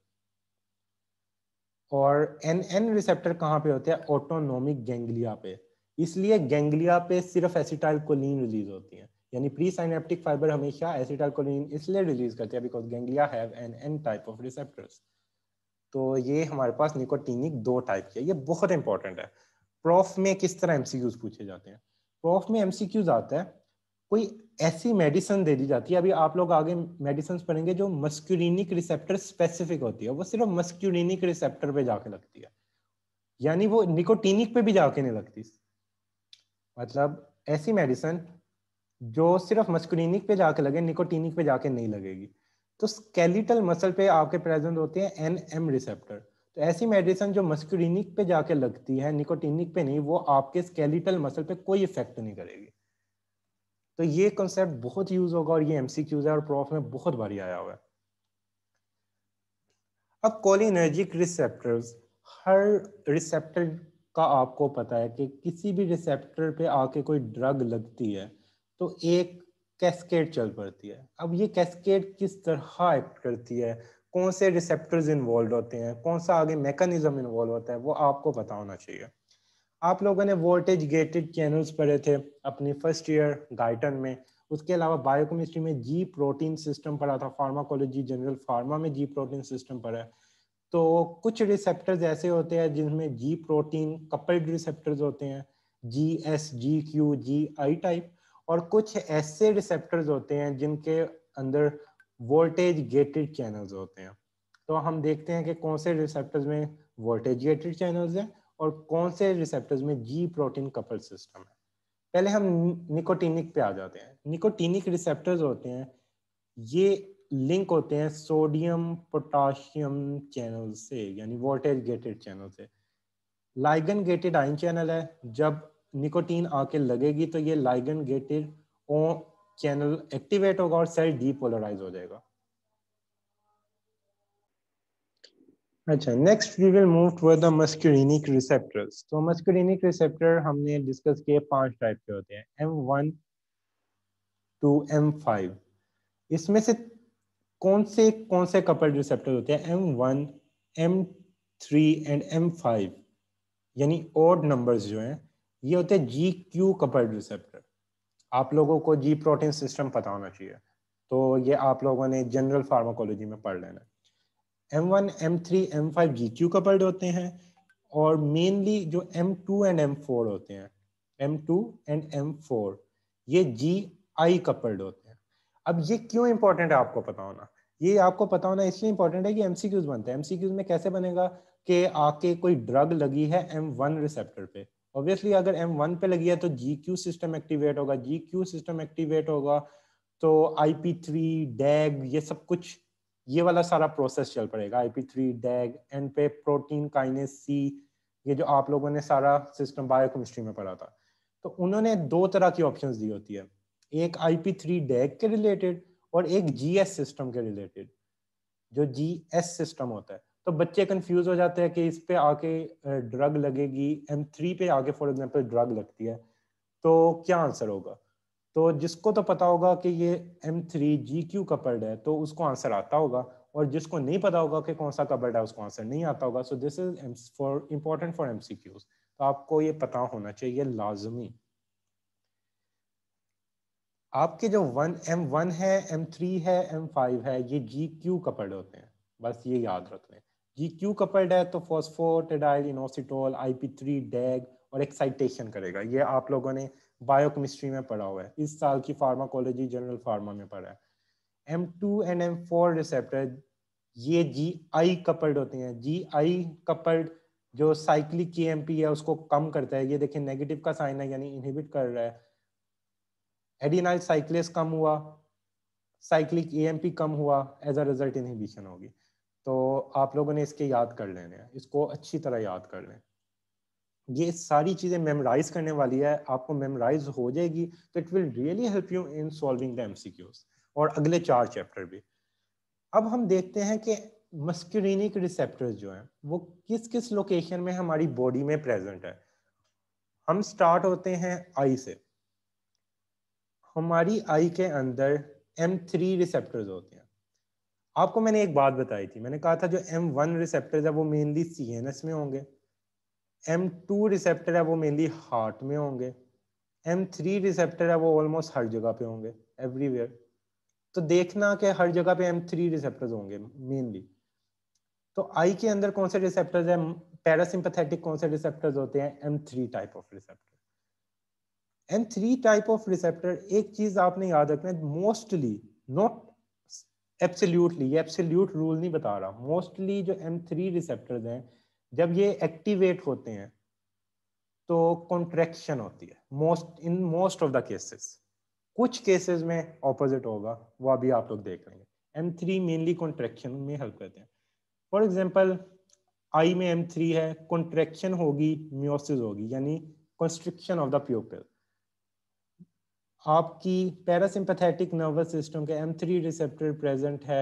और एन एन रिसेप्टर कहाँ पे होते हैं ऑटोनोमिक गैंग्लिया पे इसलिए गैंग्लिया पे सिर्फ एसिटाइल कोलिन रिलीज होती है यानी प्री साइनेप्टिक फाइबर हमेशा एसिटाइल कोलिन इसलिए रिलीज करते हैं because ganglia have N N type of receptors तो ये हमारे पास निकोटीनिक दो टाइप के ये बहुत इंपॉर्टेंट है प्रॉफ में किस तरह एमसीक्यूज पूछे जाते हैं प्रॉफ में एमसीक्यूज आता है कोई ऐसी मेडिसिन दे दी जाती है अभी आप लोग आगे मेडिसिन पढ़ेंगे जो मस्क्यूरिनिक रिसेप्टर स्पेसिफिक होती है वो सिर्फ मस्क्यूरिनिक रिसेप्टर पे जाके लगती है यानी वो निकोटीनिक पे भी जाके नहीं लगती मतलब ऐसी मेडिसिन जो सिर्फ मस्क्यूरिनिक पे जाके लगे निकोटीनिक पे जाके नहीं लगेगी तो स्केलिटल मसल पे आपके प्रेजेंट होते हैं एन एम रिसेप्टर तो ऐसी मेडिसिन जो मस्क्यूरिनिक पे जाके लगती है निकोटिनिक पे नहीं वो आपके स्केलिटल मसल पे कोई इफेक्ट नहीं करेगी तो ये कॉन्सेप्ट बहुत यूज होगा और ये एमसीक्यूज है और प्रॉफ में बहुत बारी आया हुआ है अब कोलिनर्जिक रिसेप्टर्स हर रिसेप्टर का आपको पता है कि किसी भी रिसेप्टर पे आके कोई ड्रग लगती है तो एक कैस्केड चल पड़ती है अब ये कैस्केड किस तरह एक्ट करती है कौन से रिसेप्टर्स इन्वॉल्व होते हैं कौन सा आगे मैकेनिज्म इन्वॉल्व होता है वो आपको पता होना चाहिए आप लोगों ने वोल्टेज गेटेड चैनल्स पढ़े थे अपनी फर्स्ट ईयर गाइटन में उसके अलावा बायोकेमिस्ट्री में जी प्रोटीन सिस्टम पढ़ा था फार्माकोलॉजी जनरल फार्मा में जी प्रोटीन सिस्टम पढ़ा है तो कुछ रिसेप्टर्स ऐसे होते हैं जिनमें जी प्रोटीन कपल्ड रिसेप्टर्स होते हैं G S G Q G I type और कुछ ऐसे रिसेप्टर्स होते हैं जिनके अंदर वोल्टेज गेटेड चैनल्स होते हैं तो हम देखते हैं कि कौन से रिसेप्टर्स में वोल्टेज गेटेड चैनल्स हैं और कौन से रिसेप्टर्स में जी प्रोटीन कपल सिस्टम है पहले हम निकोटीनिक पे आ जाते हैं निकोटीनिक रिसेप्टर्स होते हैं ये लिंक होते हैं सोडियम पोटाशियम चैनल से यानी वोल्टेज गेटेड चैनल से लाइगन गेटेड आइन चैनल है जब निकोटीन आके लगेगी तो ये लाइगन गेटेड चैनल एक्टिवेट होगा और सेल डीपोलराइज हो जाएगा अच्छा next we will move to the muscarinic receptors तो मस्क्यूरिनिक रिसेप्टर हमने डिस्कस किए पांच टाइप के होते हैं M one to M five इसमें से कौन से कौन से कपल्ड रिसेप्टर होते हैं M one M three and M five यानी और नंबर्स जो हैं ये होते हैं जी क्यू कपल्ड रिसेप्टर आप लोगों को जी प्रोटीन सिस्टम पता होना चाहिए तो ये आप लोगों ने जनरल फार्माकोलॉजी में पढ़ लेना M one M three M five G Q coupled होते हैं और मेनली जो M two and M four होते हैं M two and M four ये जी आई कपल्ड होते हैं अब ये क्यों इंपॉर्टेंट है आपको पता होना ये आपको पता होना इसलिए इंपॉर्टेंट है कि क्यूज बनते हैं क्यूज में कैसे बनेगा कि आके कोई ड्रग लगी है एम वन रिसेप्टर पे ऑब्वियसली अगर एम वन पे लगी है तो जी क्यू सिस्टम एक्टिवेट होगा जी क्यू सिस्टम एक्टिवेट होगा तो आई पी थ्री डैग ये सब कुछ ये वाला सारा प्रोसेस चल पड़ेगा I P three DAG and पे प्रोटीन काइनेस सी ये जो आप लोगों ने सारा सिस्टम बायोकेमिस्ट्री में पढ़ा था तो उन्होंने दो तरह की ऑप्शंस दी होती है एक आई पी थ्री डैग के रिलेटेड और एक जी एस सिस्टम के रिलेटेड जो जी एस सिस्टम होता है तो बच्चे कंफ्यूज हो जाते हैं कि इस पे आके ड्रग लगेगी एम थ्री पे आके फॉर एग्जांपल ड्रग लगती है तो क्या आंसर होगा तो जिसको तो पता होगा कि ये M three G Q coupled है तो उसको आंसर आता होगा और जिसको नहीं पता होगा कि कौन सा कपर्ड है उसको आंसर नहीं आता होगा so this is for important for M C MCQs तो आपको ये पता होना चाहिए लाजमी आपके जो वन एम वन है एम थ्री है एम फाइव है ये जी क्यू कपल्ड होते हैं बस ये याद रख लें क्यू कपल्ड है तो फॉस्फोटेडाइल इनोसिटोल आई थ्री डैग और एक्साइटेशन करेगा ये आप लोगों ने बायोकेमिस्ट्री में पढ़ा हुआ है इस साल की फार्माकोलॉजी जनरल फार्मा में पढ़ा है M2 एंड फोर रिसेप्टर ये जी आई कपल्ड होते हैं जी आई कपल्ड जो साइक्लिक के e है उसको कम करता है ये देखिए नेगेटिव का साइन है यानी इनहिबिट कर रहा है एडिनाइल साइक्लिस कम हुआ साइक्लिक पी e कम हुआ एज अ रिजल्ट इनहिबिशन होगी तो आप लोगों ने इसके याद कर लेने हैं इसको अच्छी तरह याद कर लें ये सारी चीज़ें मेमोराइज करने वाली है आपको मेमोराइज हो जाएगी तो it will really help you in solving the MCQs और अगले चार चैप्टर भी अब हम देखते हैं कि मस्क्यूरिनिक रिसेप्टर्स जो हैं वो किस किस लोकेशन में हमारी बॉडी में प्रेजेंट है हम स्टार्ट होते हैं आई से हमारी आई के अंदर एम थ्री रिसेप्टर्स होते हैं आपको मैंने एक बात बताई थी मैंने कहा था जो एम वन रिसेप्टर है वो मेनली सी एन एस में होंगे एम टू रिसेप्टर है वो मेनली हार्ट में होंगे एम थ्री रिसेप्टर है वो ऑलमोस्ट हर जगह पे होंगे एवरीवेयर तो देखना कि हर जगह पे एम थ्री रिसेप्टर होंगे मेनली तो आई के अंदर कौन से रिसेप्टर है पैरासिम्पथेटिक कौन से रिसेप्टर होते हैं M three type of receptor M three type of receptor एक चीज आपने याद रखना mostly not absolutely absolute absolute rule नहीं बता रहा मोस्टली जो एम थ्री रिसेप्टर हैं जब ये एक्टिवेट होते हैं तो कॉन्ट्रेक्शन होती है most in most of the cases कुछ केसेस में ऑपोजिट होगा वो अभी आप लोग देख लेंगे एम थ्री मेनली कॉन्ट्रेक्शन में हेल्प करते हैं फॉर एग्जाम्पल आई में एम थ्री है कॉन्ट्रेक्शन होगी म्योसिस होगी यानी कंस्ट्रिक्शन ऑफ द प्यूपिल आपकी पैरासिम्पथेटिक नर्वस सिस्टम के एम थ्री रिसेप्टर प्रेजेंट है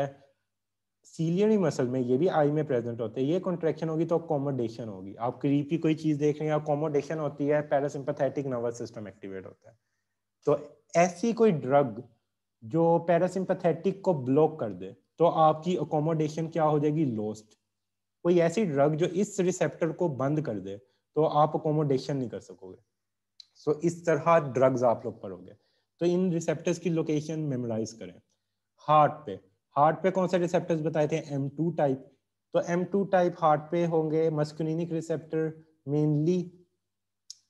सीलियरी मसल में ये भी आई में प्रेजेंट होते हैं ये कॉन्ट्रेक्शन होगी तो अकोमोडेशन होगी आप क्रीपी कोई चीज़ देख रहे हैं अकोमोडेशन होती है पैरासिम्पथेटिक नर्वस सिस्टम एक्टिवेट होता है तो ऐसी कोई ड्रग जो पैरासिम्पथेटिक को ब्लॉक कर दे तो आपकी अकोमोडेशन क्या हो जाएगी लॉस्ट कोई ऐसी ड्रग जो इस रिसेप्टर को बंद कर दे तो आप अकोमोडेशन नहीं कर सकोगे सो so, इस तरह ड्रग्स आप लोग पर हो गए तो इन रिसेप्टर्स की लोकेशन मेमोराइज करें हार्ट पे हार्ट पे कौन से रिसेप्टर्स बताए थे एम टू टाइप तो एम टू टाइप हार्ट पे होंगे मस्कुलिनिक रिसेप्टर मेनली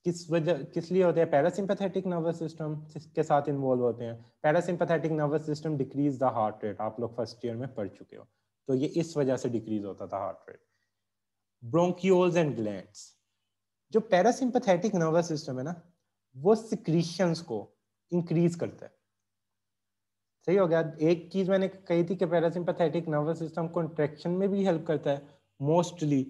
किस वजह किस लिए होते हैं पैरासिम्पैथेटिक नर्वस सिस्टम के साथ इन्वॉल्व होते हैं parasympathetic nervous system decrease the heart rate आप लोग फर्स्ट ईयर में पढ़ चुके हो तो ये इस वजह से डिक्रीज होता था heart rate bronchioles and glands जो पैरासिम्पथेटिक नर्वस सिस्टम है ना वो सिक्रीशंस को इंक्रीज करता है सही हो गया एक चीज मैंने कही थी कि पैरासिम्पथेटिक नर्वस सिस्टम कॉन्ट्रेक्शन में भी हेल्प करता है मोस्टली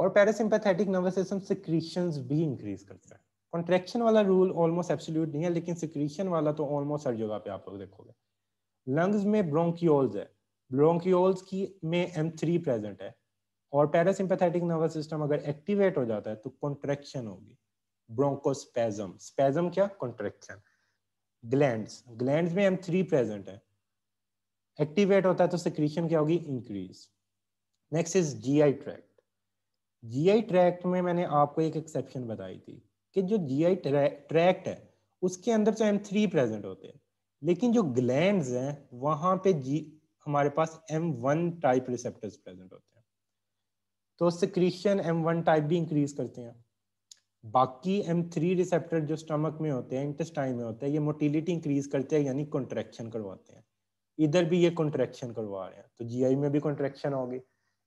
और पैरासिम्पथेटिक नर्वस सिस्टम सिक्रीशन भी इंक्रीज करता है कॉन्ट्रेक्शन वाला रूल ऑलमोस्ट एब्सोल्यूट नहीं है लेकिन सिक्रीशन वाला तो ऑलमोस्ट हर जगह पे आप लोग देखोगे लंग्स में ब्रोंकियोल्स है ब्रोंकियोल्स की में एम प्रेजेंट है और पैरासिम्पथेटिक नर्वस सिस्टम अगर एक्टिवेट हो जाता है तो कॉन्ट्रेक्शन होगी ब्रोंकोस्पैज्म स्पैज्म क्या कॉन्ट्रेक्शन ग्लैंड्स ग्लैंड्स में एम थ्री प्रेजेंट है एक्टिवेट होता है तो सिक्रीशन क्या होगी increase next is GI tract GI tract में मैंने आपको एक एक्सेप्शन बताई थी कि जो जीआई ट्रैक्ट है उसके अंदर तो एम थ्री प्रेजेंट होते हैं लेकिन जो ग्लैंड हैं वहां पे जी हमारे पास M one type receptors present होते हैं तो सिक्रीशन एम वन टाइप भी इंक्रीज करते हैं बाकी एम थ्री रिसेप्टर जो स्टमक में होते हैं इंटेस्टाइन में होते हैं ये मोटिलिटी इंक्रीज करते हैं यानी कॉन्ट्रेक्शन करवाते हैं इधर भी ये कॉन्ट्रेक्शन करवा रहे हैं तो जीआई में भी कॉन्ट्रेक्शन होगी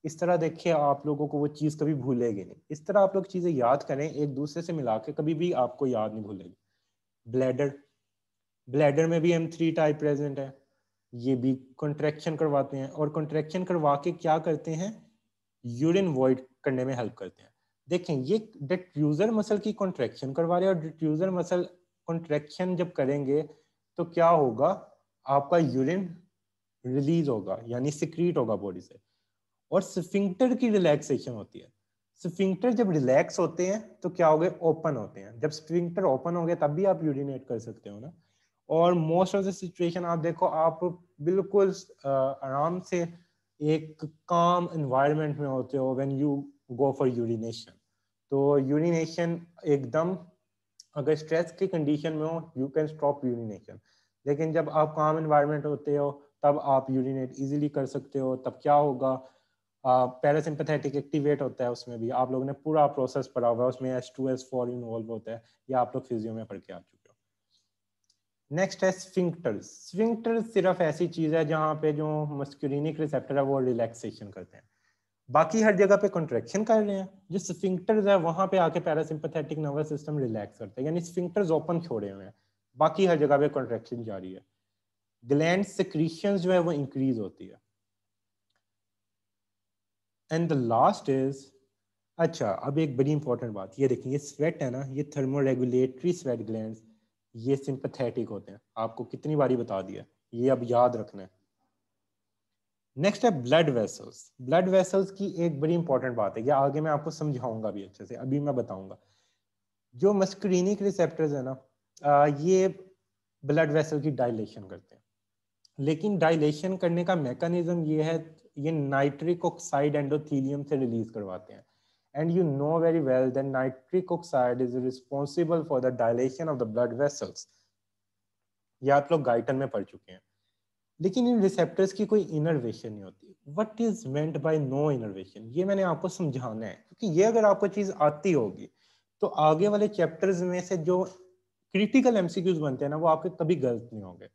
इस तरह देखिए आप लोगों को वो चीज़ कभी भूलेगी नहीं इस तरह आप लोग चीज़ें याद करें एक दूसरे से मिला के कभी भी आपको याद नहीं भूलेगी ब्लैडर ब्लैडर में भी एम थ्री टाइप प्रेजेंट है ये भी कॉन्ट्रेक्शन करवाते हैं और कॉन्ट्रेक्शन करवा के क्या करते हैं यूरिन वॉइड करने में हेल्प करते हैं देखें ये डिट्यूजर मसल की कॉन्ट्रेक्शन करवा रहे हैं और डिट्यूजर मसल कॉन्ट्रेक्शन जब करेंगे तो क्या होगा आपका यूरिन रिलीज होगा यानी सिक्रीट होगा बॉडी से और स्फिंक्टर की रिलैक्सेशन होती है स्फिंक्टर जब रिलैक्स होते हैं तो क्या हो गए ओपन होते हैं जब स्फिंक्टर ओपन हो गए तब भी आप यूरिनेट कर सकते हो ना और मोस्ट ऑफ द सिचुएशन आप देखो आप बिल्कुल आराम से एक काम इन्वायरमेंट में होते हो when you go for urination तो यूरिनेशन एकदम अगर स्ट्रेस की कंडीशन में हो यू कैन स्टॉप यूरिनेशन लेकिन जब आप काम इन्वायरमेंट होते हो तब आप यूरिनेट इजीली कर सकते हो तब क्या होगा पैरासिम्पथेटिक एक्टिवेट होता है उसमें भी आप लोगों ने पूरा प्रोसेस पढ़ा हुआ है उसमें S two S four involve होता है ये आप लोग फिजियो में पढ़ के आ चुके हो नेक्स्ट है स्विंक्टर्स स्विंक्टर्स सिर्फ ऐसी चीज है जहाँ पे जो मस्क्यूरिनिक रिसेप्टर है वो रिलैक्सेशन करते हैं बाकी हर जगह पे कंट्रेक्शन कर रहे हैं जो स्फिंक्टर्स है वहां पे आके पैरासिम्पथेटिक नर्वस सिस्टम रिलैक्स करते हैं यानी स्फिंक्टर्स ओपन छोड़े हुए हैं बाकी हर जगह पे कंट्रेक्शन जारी है ग्लैंड सिक्रीशन जो है वो इंक्रीज होती है एंड द लास्ट इज अच्छा अब एक बड़ी इंपॉर्टेंट बात ये देखिए ये स्वेट है ना ये थर्मोरेगुलेटरी स्वेट ग्लैंड ये सिंपथेटिक होते हैं आपको कितनी बारी बता दिया ये अब याद रखना है नेक्स्ट है ब्लड वेसल्स ब्लड वेसल्स की एक बड़ी इंपॉर्टेंट बात है या आगे मैं आपको समझाऊंगा भी अच्छे से अभी मैं बताऊंगा जो मस्क्रीनिक रिसेप्टर्स है ना आ, ये ब्लड वेसल की डायलेशन करते हैं लेकिन डायलेशन करने का मैकेनिज्म ये है ये नाइट्रिक ऑक्साइड एंडोथीलियम से रिलीज करवाते हैं and you know very well that nitric oxide is responsible for the dilation of the blood vessels ये आप लोग गाइटन में पढ़ चुके हैं लेकिन इन रिसेप्टर्स की कोई इनरवेशन नहीं होती what is meant by no innervation ये मैंने आपको समझाना है क्योंकि ये अगर आपको चीज आती होगी तो आगे वाले चैप्टर्स में से जो क्रिटिकल एमसीक्यूज बनते हैं ना वो आपके कभी गलत नहीं होंगे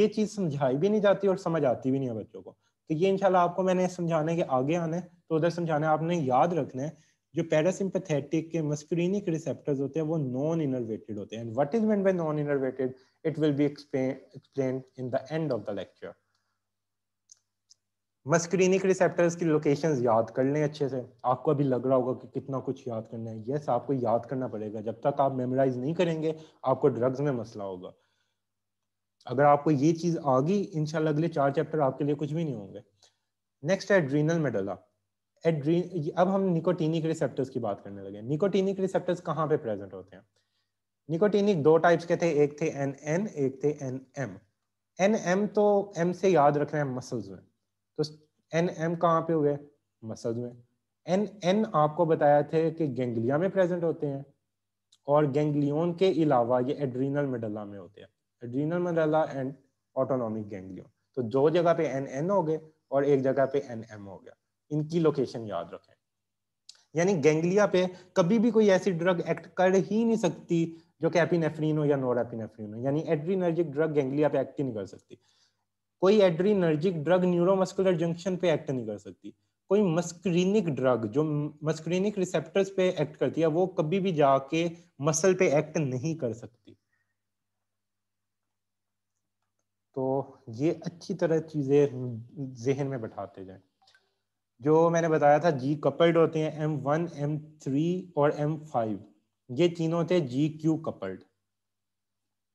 ये चीज समझाई भी नहीं जाती और समझ आती भी नहीं है बच्चों को तो ये इंशाल्लाह आपको मैंने समझाने के आगे आने तो उधर समझाने आपने याद रखना है जो पैरासिम्पथेटिक के मस्क्रीनिक रिसेप्टर्स होते हैं वो नॉन इनर्वेटेड होते हैं what is meant by non innervated It will be explain, explained in the end of the lecture. Muscarinic receptors की लोकेशंस याद कर लें अच्छे से आपको अभी लग रहा होगा कि कितना कुछ याद करना है यस yes, आपको याद करना पड़ेगा जब तक आप मेमोराइज नहीं करेंगे आपको ड्रग्स में मसला होगा अगर आपको ये चीज आ गई इनशाला अगले चार चैप्टर आपके लिए कुछ भी नहीं होंगे नेक्स्ट है एड्रीनल मेडला एड्री अब हम निकोटीनिक रिसेप्टर्स की बात करने लगे निकोटीनिक रिसेप्टर्स कहाँ पे प्रेजेंट होते हैं निकोटीनिक दो टाइप्स के थे एक थे एन एन एक थे एन एम एन एम तो एम से याद रखना है मसल्स में तो एन एम कहाँ पे हुए मसल्स में एन एन आपको बताया थे कि गेंगलिया में प्रेजेंट होते हैं और गेंगलियोन के अलावा ये एड्रीनल मेडला में होते हैं adrenal medulla and autonomic ganglion तो दो जगह पे एन एन हो गए और एक जगह पे एन एम हो गया इनकी लोकेशन याद रखें यानी गेंगलिया पे कभी भी कोई ऐसी ड्रग एक्ट कर ही नहीं सकती जो कि एपिनेफ्रीन हो या नोरापिनेफ्रिन हो यानी एड्रीनर्जिक ड्रग गैंग्लिया पे एक्ट नहीं कर सकती कोई एड्रीनर्जिक ड्रग न्यूरोमस्कुलर जंक्शन पे एक्ट नहीं कर सकती कोई मस्क्रीनिक ड्रग जो मस्क्रीनिक रिसेप्टर्स पे एक्ट करती है वो कभी भी जाके मसल पे एक्ट नहीं कर सकती तो ये अच्छी तरह चीज़ें जहन में बैठाते जाए जो मैंने बताया था जी कपल्ड होते हैं एम वन एम थ्री और एम फाइव ये तीनों थे जी क्यू कपल्ड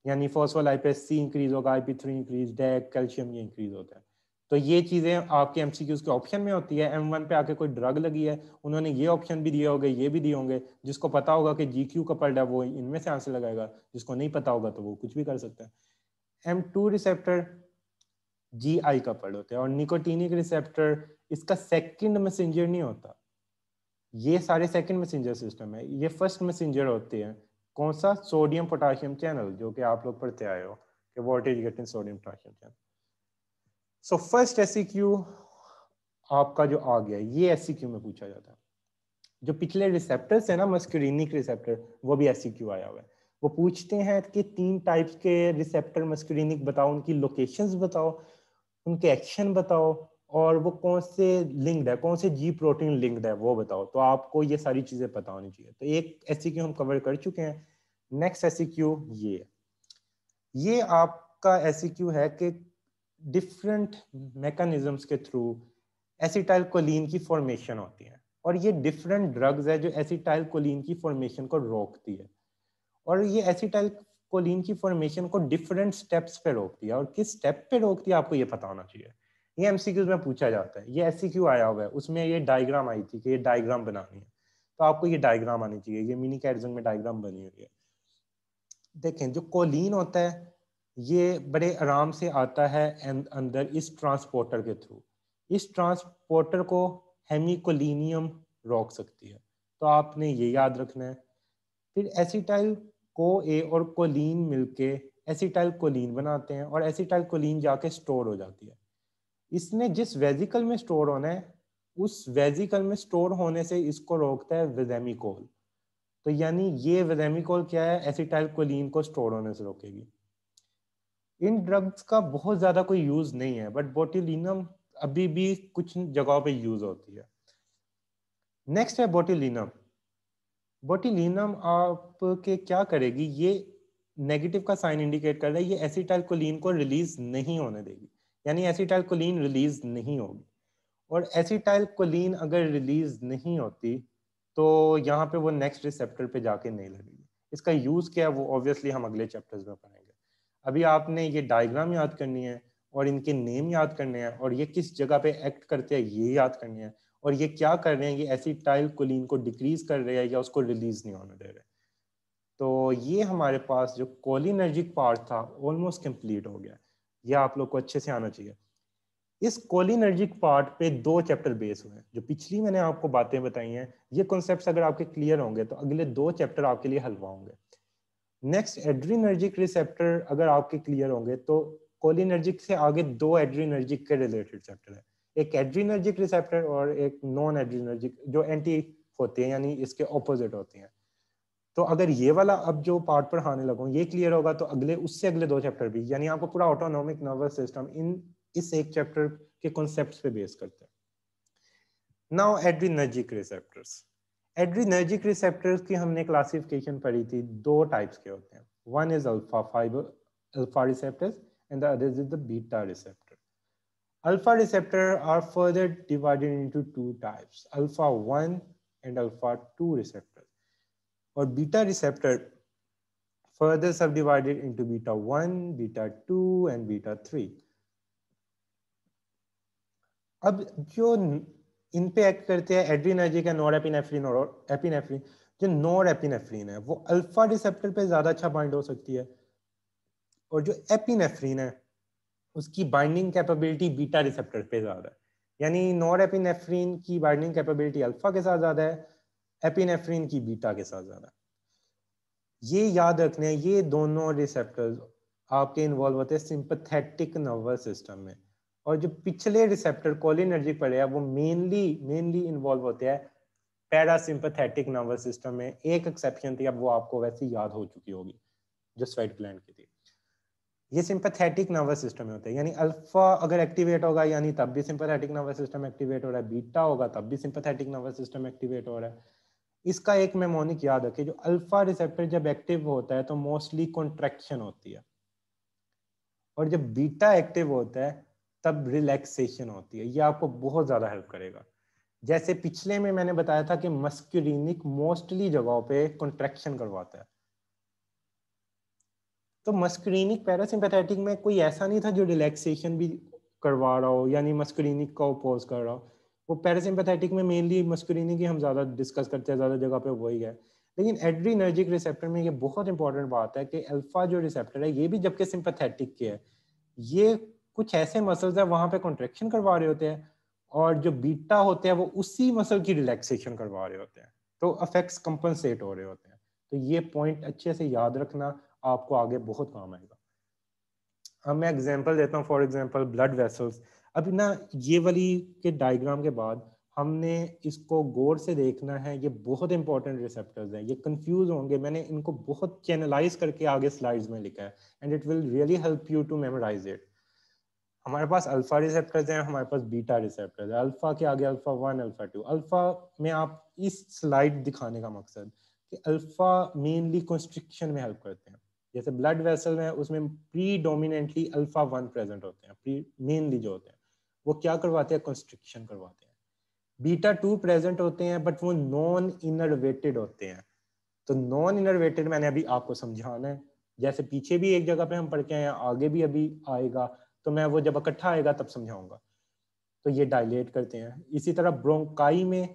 यानी फॉस्फोल आई पे सी इंक्रीज होगा I P three increase DAG calcium ये इंक्रीज होता है तो ये चीज़ें आपके एम के ऑप्शन में होती है एम वन पे आके कोई ड्रग लगी है उन्होंने ये ऑप्शन भी दिए होंगे ये भी दिए होंगे जिसको पता होगा कि जी क्यू कपल्ड है वो इनमें से आंसर लगाएगा जिसको नहीं पता होगा तो वो कुछ भी कर सकता है M two receptor G I coupled होते हैं और निकोटीनिक रिसेप्टर इसका सेकेंड मैसेंजर नहीं होता ये सारे सेकंड मैसेंजर सिस्टम है ये फर्स्ट मैसेंजर होते हैं कौन सा सोडियम पोटाशियम चैनल जो कि आप लोग पढ़ते आए हो कि what is gate in sodium potassium channel so first is आपका जो आ गया ये एस e में पूछा जाता है जो पिछले रिसेप्टर्स है ना मस्क्यूरिनिक रिसेप्टर वो भी एस e आया हुआ है वो पूछते हैं कि तीन टाइप्स के रिसेप्टर मस्क्यूरिनिक बताओ उनकी लोकेशंस बताओ उनके एक्शन बताओ और वो कौन से लिंक्ड है कौन से जी प्रोटीन लिंक्ड है वो बताओ तो आपको ये सारी चीजें पता होनी चाहिए तो एक एस हम कवर कर चुके हैं नेक्स्ट एस ये ये आपका एस है कि डिफरेंट मेकनिजम्स के थ्रू एसिटाइल कोलिन की फॉर्मेशन होती है और ये डिफरेंट ड्रग्स है जो एसिटाइल कोलिन की फॉर्मेशन को रोकती है और ये एसिटाइल कोलिन की फॉर्मेशन को डिफरेंट स्टेप्स पे रोकती है और किस स्टेप पे रोकती है आपको ये पता होना चाहिए ये एमसीक्यूज में पूछा जाता है ये एस आया हुआ है उसमें ये डायग्राम आई थी कि ये डायग्राम बनानी है तो आपको ये डायग्राम आनी चाहिए ये मिनी कैटजन में डायग्राम बनी हुई है देखें जो कोलिन होता है ये बड़े आराम से आता है अंदर इस ट्रांसपोर्टर के थ्रू इस ट्रांसपोर्टर को हेमिकोलिनियम रोक सकती है तो आपने ये याद रखना है फिर एसिटाइल को ए और कोलिन मिलके एसिटाइल कोलिन बनाते हैं और एसिटाइल कोलिन जाके स्टोर हो जाती है इसने जिस वेजिकल में स्टोर होना है उस वेजिकल में स्टोर होने से इसको रोकता है वेजेमिकोल तो यानी ये वेजेमिकोल क्या है एसिटाइल कोलिन को स्टोर होने से रोकेगी इन ड्रग्स का बहुत ज़्यादा कोई यूज़ नहीं है बट बोटिलिनम अभी भी कुछ जगहों पे यूज़ होती है नेक्स्ट है बोटिलिनम बोटिलिनम आपके क्या करेगी ये नेगेटिव का साइन इंडिकेट कर रहा है ये एसिटाइल कोलिन को रिलीज नहीं होने देगी यानी एसिटाइल कोलिन रिलीज नहीं होगी और एसिटाइल कोलिन अगर रिलीज नहीं होती तो यहाँ पे वो नेक्स्ट रिसेप्टर पे जाके नहीं लगेगी इसका यूज़ क्या है वो ऑब्वियसली हम अगले चैप्टर्स में पढ़ेंगे अभी आपने ये डायग्राम याद करनी है और इनके नेम याद करने हैं और ये किस जगह पे एक्ट करते हैं ये याद करनी है और ये क्या कर रहे हैं ये एसिटाइल कोलिन को डिक्रीज कर रहे हैं या उसको रिलीज नहीं होने दे रहे तो ये हमारे पास जो कोलिनर्जिक पार्ट था ऑलमोस्ट कंप्लीट हो गया यह आप लोग को अच्छे से आना चाहिए इस कोलिनर्जिक पार्ट पे दो चैप्टर बेस हुए हैं जो पिछली मैंने आपको बातें बताई हैं ये कॉन्सेप्ट अगर आपके क्लियर होंगे तो अगले दो चैप्टर आपके लिए हलवा होंगे नेक्स्ट एड्रीनर्जिक रिसेप्टर अगर आपके क्लियर होंगे तो कोलिनर्जिक से आगे दो एड्रीनर्जिक के रिलेटेड चैप्टर है एक एड्रीनर्जिक रिसेप्टर और एक नॉन एड्रीनर्जिक जो एंटी होते हैं यानी इसके ऑपोजिट होते हैं तो अगर ये वाला अब जो पार्ट पढ़ाने लगा ये क्लियर होगा तो अगले उससे अगले दो चैप्टर भी यानी आपको पूरा ऑटोनॉमिक नर्वस सिस्टम इन इस एक चैप्टर के कॉन्सेप्ट पे बेस करते हैं now adrenergic receptors adrenergic receptors की हमने क्लासिफिकेशन पढ़ी थी दो टाइप्स के होते हैं one is alpha fibre alpha receptors and the other is the beta receptor alpha receptor are further divided into two types alpha 1 and alpha 2 receptor और beta receptor further sub divided into beta one beta two and beta three अब जो इन पे एक्ट करते हैं एड्रीनर्जिक है एपिनेफ्रीन और एपिनेफ्रीन जो एपिनेफ्रीन है वो अल्फा रिसेप्टर पे ज्यादा अच्छा बाइंड हो सकती है और जो एपिनेफ्रीन है उसकी बाइंडिंग कैपेबिलिटी बीटा रिसेप्टर पे ज्यादा है यानी नॉर एपिनेफ्रीन की बाइंडिंग कैपेबिलिटी अल्फा के साथ ज्यादा है एपिनेफ्रिन की बीटा के साथ ज्यादा ये याद रखने है ये दोनों रिसेप्टर्स आपके इन्वॉल्व होते हैं सिंपथेटिक नर्वस सिस्टम में और जो पिछले रिसेप्टर कोलिनर्जिक पड़े हैं वो मेनली मेनली इन्वॉल्व होते हैं पैरासिम्पथेटिक नर्वस सिस्टम में एक एक्सेप्शन थी अब वो आपको वैसे याद हो चुकी होगी जो स्वाइट ग्लैंड की थी ये सिंपथेटिक नर्वस सिस्टम में होते हैं यानी अल्फा अगर एक्टिवेट होगा यानी तब भी सिंपथेटिक नर्वस सिस्टम एक्टिवेट हो रहा है बीटा होगा तब भी सिंपथेटिक नर्वस सिस्टम एक्टिवेट हो रहा है इसका एक मेमोनिक याद रखिए जो अल्फा रिसेप्टर जब एक्टिव होता है तो मोस्टली कॉन्ट्रेक्शन होती है और जब बीटा एक्टिव होता है तब रिलैक्सेशन होती है ये आपको बहुत ज़्यादा हेल्प करेगा जैसे पिछले में मैंने बताया था कि मस्क्यूरिनिक मोस्टली जगहों पे कॉन्ट्रेक्शन करवाता है तो मस्क्रीनिक पैरासिम्पैथेटिक में कोई ऐसा नहीं था जो रिलैक्सेशन भी करवा रहा हो यानी मस्क्रीनिक का ओपोज कर रहा हो वो पैरासिम्पैथेटिक में मेनली मस्कुलिनी की हम ज़्यादा डिस्कस करते हैं ज़्यादा जगह पे वही है लेकिन एड्रीनर्जिक रिसेप्टर में ये बहुत इंपॉर्टेंट बात है कि अल्फा जो रिसेप्टर है ये भी जबकि सिंपथेटिक के है ये कुछ ऐसे मसल्स है वहाँ पे कॉन्ट्रेक्शन करवा रहे होते हैं और जो बीटा होते हैं वो उसी मसल की रिलैक्सेशन करवा रहे होते हैं तो अफेक्ट्स कंपनसेट हो रहे होते हैं तो ये पॉइंट अच्छे से याद रखना आपको आगे बहुत काम आएगा अब मैं एग्जाम्पल देता हूँ फॉर एग्जाम्पल ब्लड वेसल्स अब ना ये वाली के डायग्राम के बाद हमने इसको गौर से देखना है ये बहुत इंपॉर्टेंट रिसेप्टर्स हैं ये कंफ्यूज होंगे मैंने इनको बहुत चैनलाइज करके आगे स्लाइड्स में लिखा है and it will really help you to memorise it हमारे पास अल्फा रिसेप्टर्स हैं हमारे पास बीटा रिसेप्टर्स है अल्फा के आगे alpha one alpha two alpha में आप इस स्लाइड दिखाने का मकसद कि अल्फा मेनली कंस्ट्रिक्शन में हेल्प करते हैं जैसे ब्लड वेसल में उसमें predominantly alpha one present होते हैं प्री मेनली जो होते हैं वो क्या करवाते हैं कंस्ट्रिक्शन करवाते हैं बीटा टू प्रेजेंट होते हैं बट वो नॉन इनरवेटेड होते हैं तो नॉन इनरवेटेड मैंने अभी आपको समझाना है जैसे पीछे भी एक जगह पे हम पढ़ के आए आगे भी अभी आएगा तो मैं वो जब इकट्ठा आएगा तब समझाऊंगा तो ये डायलेट करते हैं इसी तरह ब्रोंकाई में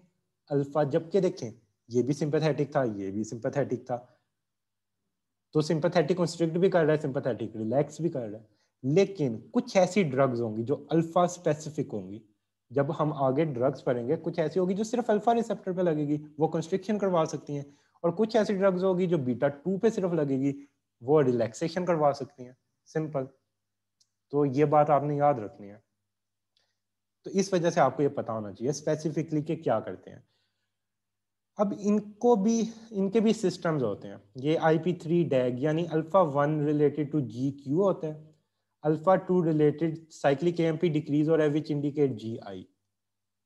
अल्फा जबकि देखें ये भी सिंपथेटिक था ये भी सिंपथेटिक था तो सिंपथेटिक कंस्ट्रिक्ट भी कर रहा है सिंपथेटिक रिलैक्स भी कर रहा है लेकिन कुछ ऐसी ड्रग्स होंगी जो अल्फा स्पेसिफिक होंगी जब हम आगे ड्रग्स पढ़ेंगे कुछ ऐसी होगी जो सिर्फ अल्फा रिसेप्टर पे लगेगी वो कंस्ट्रिक्शन करवा सकती हैं और कुछ ऐसी ड्रग्स होगी जो बीटा टू पे सिर्फ लगेगी वो रिलैक्सेशन करवा सकती हैं सिंपल तो ये बात आपने याद रखनी है तो इस वजह से आपको ये पता होना चाहिए स्पेसिफिकली के क्या करते हैं अब इनको भी इनके भी सिस्टम्स होते हैं ये आई पी थ्री डैग यानी alpha one related to G Q होते हैं alpha two related cyclic AMP decrease और विच इंडिकेट जीआई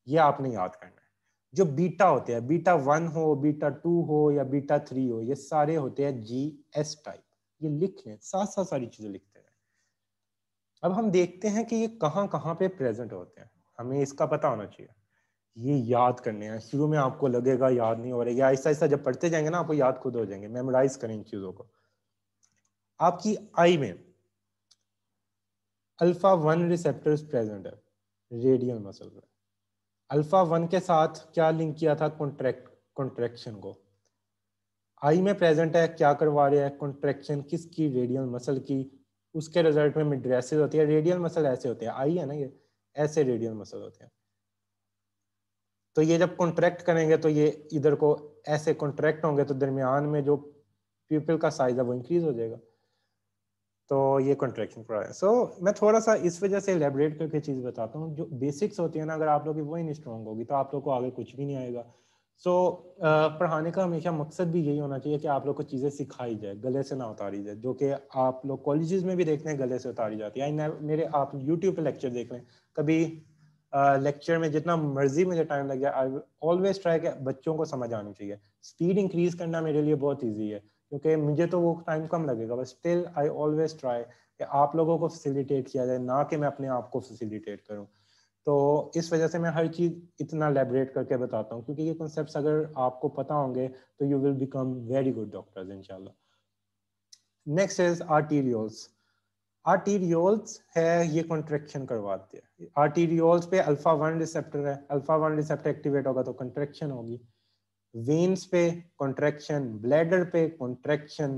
ये आपने याद करना है जो बीटा होते हैं बीटा वन हो बीटा टू हो या बीटा थ्री हो ये सारे होते हैं जी एस टाइप ये लिख लें साथ साथ सारी चीजें लिखते हैं अब हम देखते हैं कि ये कहाँ कहाँ पे प्रेजेंट होते हैं हमें इसका पता होना चाहिए ये याद करने हैं शुरू में आपको लगेगा याद नहीं हो रहा या ऐसा ऐसा जब पढ़ते जाएंगे ना आपको याद खुद हो जाएंगे मेमोराइज करें इन चीज़ों को आपकी आई में अल्फा वन रिसेप्टर्स प्रेजेंट है रेडियल मसल में अल्फा वन के साथ क्या लिंक किया था कॉन्ट्रैक्ट कॉन्ट्रैक्शन को आई में प्रेजेंट है क्या करवा रहे हैं कॉन्ट्रैक्शन किसकी रेडियल मसल की उसके रिजल्ट में मिड्रेसिस होती है रेडियल मसल ऐसे होते हैं आई है ना ये ऐसे रेडियल मसल होते हैं तो ये जब कॉन्ट्रैक्ट करेंगे तो ये इधर को ऐसे कॉन्ट्रैक्ट होंगे तो दरमियान में जो पीपल का साइज है वो इंक्रीज हो जाएगा तो ये कॉन्ट्रेक्शन प्रोसेस सो so, मैं थोड़ा सा इस वजह से एलेबरेट करके चीज़ बताता हूँ जो बेसिक्स होती है ना अगर आप लोग की वो ही नहीं स्ट्रॉन्ग होगी तो आप लोग को आगे कुछ भी नहीं आएगा सो so, पढ़ाने का हमेशा मकसद भी यही होना चाहिए कि आप लोग को चीज़ें सिखाई जाए गले से ना उतारी जाए जो कि आप लोग कॉलेज में भी देखते हैं गले से उतारी जाती है मेरे आप यूट्यूब पर लेक्चर देख लें कभी लेक्चर uh, में जितना मर्जी मुझे टाइम लग जाए आई ऑलवेज ट्राई के बच्चों को समझ आनी चाहिए स्पीड इंक्रीज करना मेरे लिए बहुत ईजी है क्योंकि मुझे तो वो टाइम कम लगेगा but still I always try कि आप लोगों को फैसिलिटेट किया जाए ना कि मैं अपने आप को फैसिलिटेट करूँ तो इस वजह से मैं हर चीज़ इतना लेबरेट करके बताता हूँ क्योंकि ये कॉन्सेप्ट अगर आपको पता होंगे तो you will become very good doctors इनशाला नेक्स्ट इज आर्टीरियोल्स आर्टीरियोल्स है ये कॉन्ट्रेक्शन करवाते हैं आर्टीरियोल्स पे अल्फा वन रिसेप्टर है अल्फा वन रिसेप्टर एक्टिवेट होगा तो कंट्रेक्शन होगी वेन्स पे कॉन्ट्रेक्शन ब्लैडर पे कॉन्ट्रेक्शन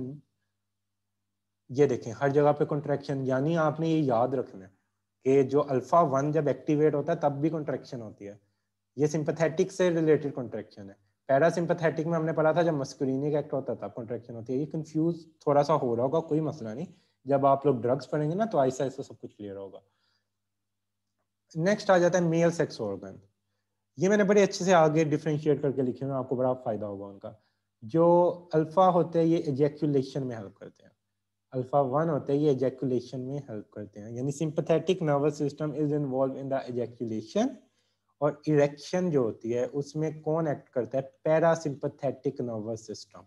ये देखें हर जगह पे कॉन्ट्रेक्शन यानी आपने ये याद रखना है कि जो अल्फा वन जब एक्टिवेट होता है तब भी कॉन्ट्रेक्शन होती है ये सिंपथेटिक से रिलेटेड कॉन्ट्रेक्शन है पैरासिंपथेटिक में हमने पढ़ा था जब मस्कुलिनिक एक्ट होता था कॉन्ट्रेक्शन होती है ये कंफ्यूज थोड़ा सा हो रहा होगा कोई मसला नहीं जब आप लोग ड्रग्स पढ़ेंगे ना तो ऐसा ऐसा सब कुछ क्लियर होगा नेक्स्ट आ जाता है मेल सेक्स ऑर्गन ये मैंने बड़े अच्छे से आगे डिफ्रेंशिएट करके लिखे हुए आपको बड़ा फायदा होगा उनका जो अल्फा होते हैं ये एजेक्यूलेशन में हेल्प करते हैं अल्फा वन होते हैं ये एजेक्यूलेशन में हेल्प करते हैं यानी sympathetic nervous system is involve in the ejaculation और इरेक्शन जो होती है उसमें कौन एक्ट करता है पैरासिम्पथेटिक नर्वस सिस्टम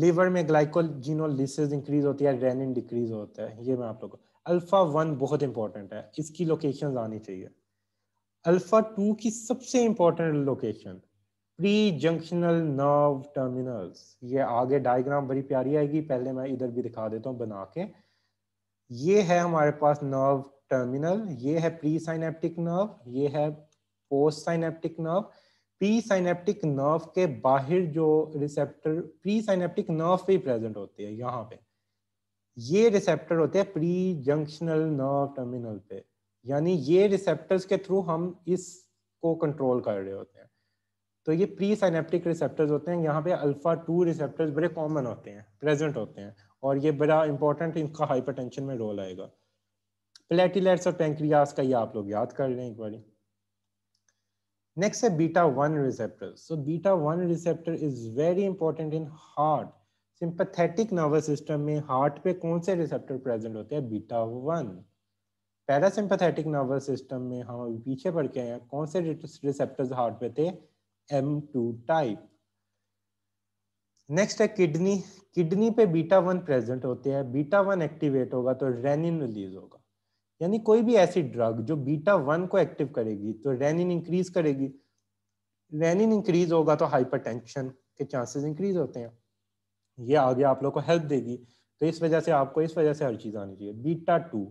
लीवर में ग्लाइकोजिनोलिसिस इंक्रीज होती है रेनिन डिक्रीज होता है ये मैं आप लोगों को अल्फा वन बहुत इंपॉर्टेंट है इसकी लोकेशन आनी चाहिए अल्फा टू की सबसे important location pre junctional nerve terminals ये आगे डायग्राम बड़ी प्यारी आएगी पहले मैं इधर भी दिखा देता हूँ बना के ये है हमारे पास नर्व टर्मिनल ये है प्री साइनेप्टिक नर्व ये है post synaptic nerve pre synaptic nerve के बाहर जो रिसेप्टर प्री साइनेप्टिक नर्व पे प्रेजेंट होते हैं यहाँ पे ये रिसेप्टर होते हैं प्री जंक्शनल नर्व टर्मिनल पे यानी ये रिसेप्टर्स के थ्रू हम इस को कंट्रोल कर रहे होते हैं तो ये प्री साइनेप्टिक रिसेप्टर्स होते हैं यहाँ पे अल्फा टू रिसेप्टर्स बड़े कॉमन होते हैं प्रेजेंट होते हैं और ये बड़ा इंपॉर्टेंट इनका टेंशन में रोल आएगा प्लेटिलेट्स और पेंक्रियास का ये आप लोग याद कर रहे हैं एक बार नेक्स्ट है beta one receptor so beta one receptor is very important in heart sympathetic nervous system में हार्ट पे कौन से रिसेप्टर प्रेजेंट होते हैं beta one parasympathetic nervous system में हम पीछे पड़ के हैं कौन से रिसेप्टर्स हार्ट पे थे एम टू टाइप नेक्स्ट है किडनी किडनी पे बीटा वन प्रेजेंट होते हैं बीटा वन एक्टिवेट होगा तो रेनिन रिलीज होगा यानी कोई भी ऐसी ड्रग जो बीटा वन को एक्टिव करेगी तो रेनिन इंक्रीज करेगी रेनिन इंक्रीज होगा तो टेंशन के चांसेस इंक्रीज होते हैं ये आगे आप लोग को हेल्प देगी तो इस वजह से आपको इस वजह से हर चीज आनी चाहिए beta two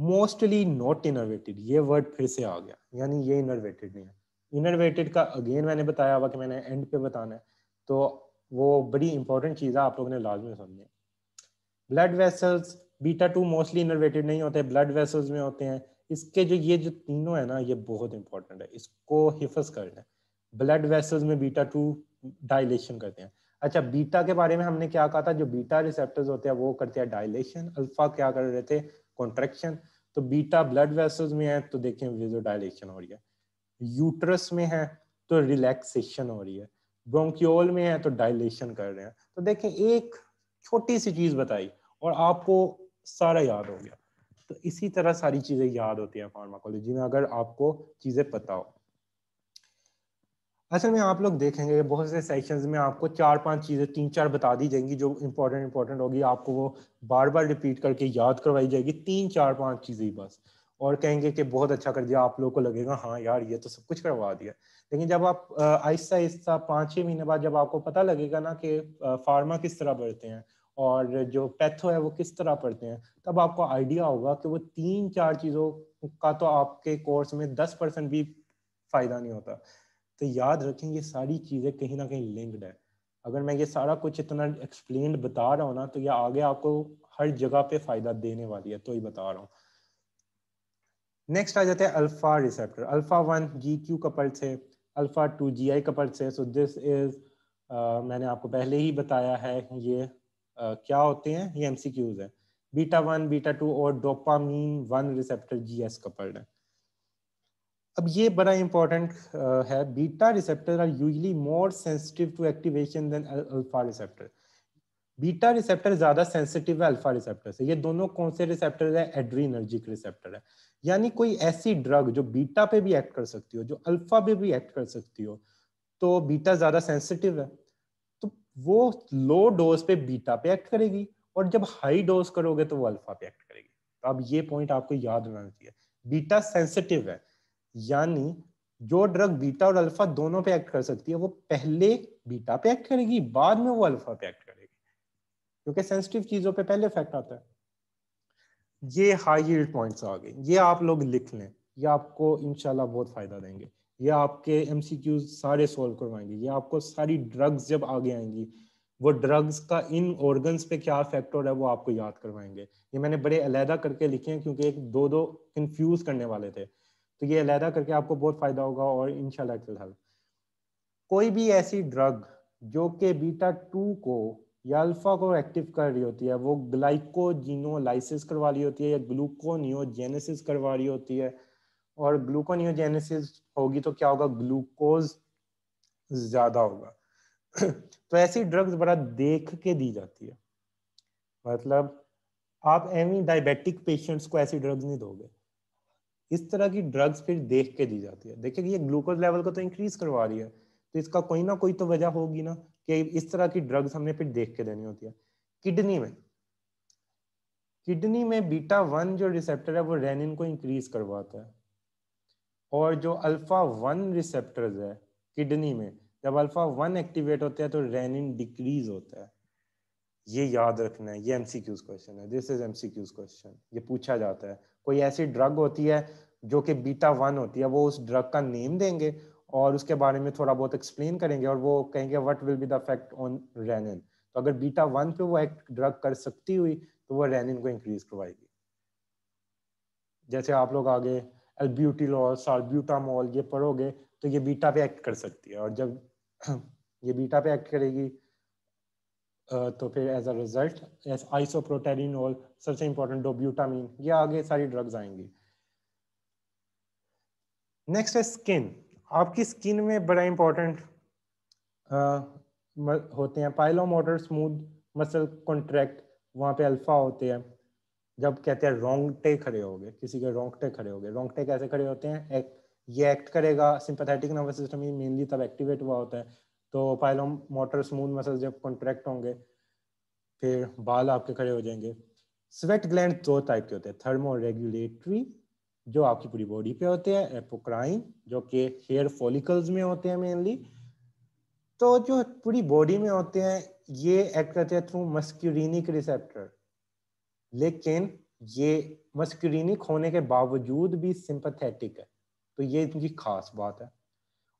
mostly not innovated ये वर्ड फिर से आ गया यानी ये इनोवेटेड नहीं है इनोवेटेड का अगेन मैंने बताया हुआ कि मैंने एंड पे बताना है तो वो बड़ी इंपॉर्टेंट चीज़ है आप लोगों ने लाजमी सुननी blood vessels beta two mostly innovated नहीं होते ब्लड वेसल्स में होते हैं इसके जो ये जो तीनों है ना ये बहुत इंपॉर्टेंट है इसको हिफज करना है ब्लड वेसल्स में बीटा टू डायलेशन करते हैं अच्छा बीटा के बारे में हमने क्या कहा था जो बीटा रिसेप्टर्स होते हैं वो करते हैं डायलेशन अल्फा क्या कर रहे थे कॉन्ट्रेक्शन तो बीटा ब्लड वेसल्स में है तो देखें विजोडाइलेशन हो रही है यूट्रस में है तो रिलैक्सेशन हो रही है ब्रोंक्योल में है तो डायलेशन कर रहे हैं तो देखें एक छोटी सी चीज़ बताई और आपको सारा याद हो गया तो इसी तरह सारी चीज़ें याद होती हैं फार्माकोलॉजी में अगर आपको चीज़ें पता हो असल में आप लोग देखेंगे बहुत से सेक्शंस में आपको चार पांच चीज़ें तीन चार बता दी जाएंगी जो इम्पोर्टेंट इम्पोर्टेंट होगी आपको वो बार बार रिपीट करके याद करवाई जाएगी तीन चार पांच चीज़ें बस और कहेंगे कि बहुत अच्छा कर दिया आप लोगों को लगेगा हाँ यार ये तो सब कुछ करवा दिया लेकिन जब आप आहिस्ता आहिस्ता पाँच छः महीने बाद जब आपको पता लगेगा ना कि फार्मा किस तरह बढ़ते हैं और जो पैथो है वो किस तरह पढ़ते हैं तब आपको आइडिया होगा कि वो तीन चार चीज़ों का तो आपके कोर्स में दस परसेंट भी फायदा नहीं होता तो याद रखें ये सारी चीज़ें कहीं ना कहीं लिंक्ड है अगर मैं ये सारा कुछ इतना एक्सप्लेन बता रहा हूँ ना तो ये आगे आपको हर जगह पे फायदा देने वाली है तो ही बता रहा हूँ नेक्स्ट आ जाते हैं alpha receptor alpha one G Q couple से alpha two G I couple से सो दिस इज मैंने आपको पहले ही बताया है ये uh, क्या होते हैं ये एम सी क्यूज है बीटा वन बीटा टू और dopamine one receptor G S coupled है अब ये बड़ा इंपॉर्टेंट uh, है beta receptor are usually more sensitive to activation than alpha receptor beta receptor ज्यादा सेंसिटिव है अल्फा रिसेप्टर से ये दोनों कौन से रिसेप्टर है एड्रीनर्जिक रिसेप्टर है यानी कोई ऐसी ड्रग जो बीटा पे भी एक्ट कर सकती हो जो अल्फा पे भी एक्ट कर सकती हो तो बीटा ज्यादा सेंसिटिव है तो वो लो डोज पे बीटा पे एक्ट करेगी और जब हाई डोज करोगे तो वो अल्फा पे एक्ट करेगी तो अब ये पॉइंट आपको याद रखना चाहिए बीटा सेंसिटिव है यानी जो ड्रग बीटा और अल्फा दोनों पे एक्ट कर सकती है वो पहले बीटा पे एक्ट करेगी बाद में वो अल्फा पे एक्ट करेगी क्योंकि सेंसिटिव चीजों पे पहले इफेक्ट आता है ये हाई हील्ड पॉइंट्स आ गए ये आप लोग लिख लें ये आपको इनशाला बहुत फायदा देंगे ये आपके एम सारे सोल्व करवाएंगे ये आपको सारी ड्रग्स जब आगे आएंगी वो ड्रग्स का इन ऑर्गन्स पे क्या फैक्टर है वो आपको याद करवाएंगे ये मैंने बड़े अलहदा करके लिखे हैं क्योंकि एक दो दो कंफ्यूज करने वाले थे तो ये अलहदा करके आपको बहुत फ़ायदा होगा और इनशाला हेल्प कोई भी ऐसी ड्रग जो कि बीटा टू को या अल्फा को एक्टिव कर रही होती है वो ग्लाइकोजिनोलाइसिस करवा रही होती है या ग्लूकोनियोजेनेसिस करवा रही होती है और ग्लूकोनियोजेनेसिस होगी तो क्या होगा ग्लूकोज ज़्यादा होगा तो ऐसी ड्रग्स बड़ा देख के दी जाती है मतलब आप एमी डायबिटिक पेशेंट्स को ऐसी ड्रग्स नहीं दोगे इस तरह की ड्रग्स फिर देख के दी जाती है देखिए ये ग्लूकोज लेवल को तो इंक्रीज करवा रही है तो इसका कोई ना कोई तो वजह होगी ना कि इस तरह की ड्रग्स हमने फिर देख के देनी होती है किडनी में किडनी में बीटा वन जो रिसेप्टर है वो रेनिन को इंक्रीज करवाता है और जो अल्फा वन रिसेप्टर है किडनी में जब अल्फा वन एक्टिवेट होते हैं तो रेनिन डिक्रीज होता है ये याद रखना है ये एमसीक्यूज क्वेश्चन है दिस इज एमसीक्यूज क्वेश्चन ये पूछा जाता है कोई ऐसी ड्रग होती है जो कि बीटा वन होती है वो उस ड्रग का नेम देंगे और उसके बारे में थोड़ा बहुत एक्सप्लेन करेंगे और वो कहेंगे what will be the effect on renin तो अगर बीटा वन पे वो एक्ट ड्रग कर सकती हुई तो वो रेनिन को इंक्रीज करवाएगी जैसे आप लोग आगे एल्ब्यूटिलॉल ये पढ़ोगे तो ये बीटा पे एक्ट कर सकती है और जब ये बीटा पे एक्ट करेगी तो फिर as a result as isoproterenol सबसे इंपॉर्टेंट डोब्यूटामिन ये आगे सारी ड्रग्स आएंगी नेक्स्ट है स्किन आपकी स्किन में बड़ा इंपॉर्टेंट होते हैं मोटर स्मूथ मसल कॉन्ट्रैक्ट वहाँ पे अल्फा होते हैं जब कहते हैं रोंगटे खड़े हो गए किसी के रोंगटे खड़े हो गए रोंगटे कैसे खड़े होते हैं एक ये एक्ट करेगा सिंपथेटिक नर्वस सिस्टम ही मेनली तब एक्टिवेट हुआ होता है तो पाइलम मोटर स्मूथ मसल जब कॉन्ट्रैक्ट होंगे फिर बाल आपके खड़े हो जाएंगे स्वेट ग्लैंड दो टाइप के होते हैं थर्मो रेगुलेटरी जो आपकी पूरी बॉडी पे होते हैं एपोक्राइन जो कि हेयर फॉलिकल्स में होते हैं मेनली तो जो पूरी बॉडी में होते हैं ये एक्ट करते हैं थ्रू मस्क्यूरिनिक रिसेप्टर लेकिन ये मस्क्यूरिनिक होने के बावजूद भी सिंपथेटिक है तो ये इनकी खास बात है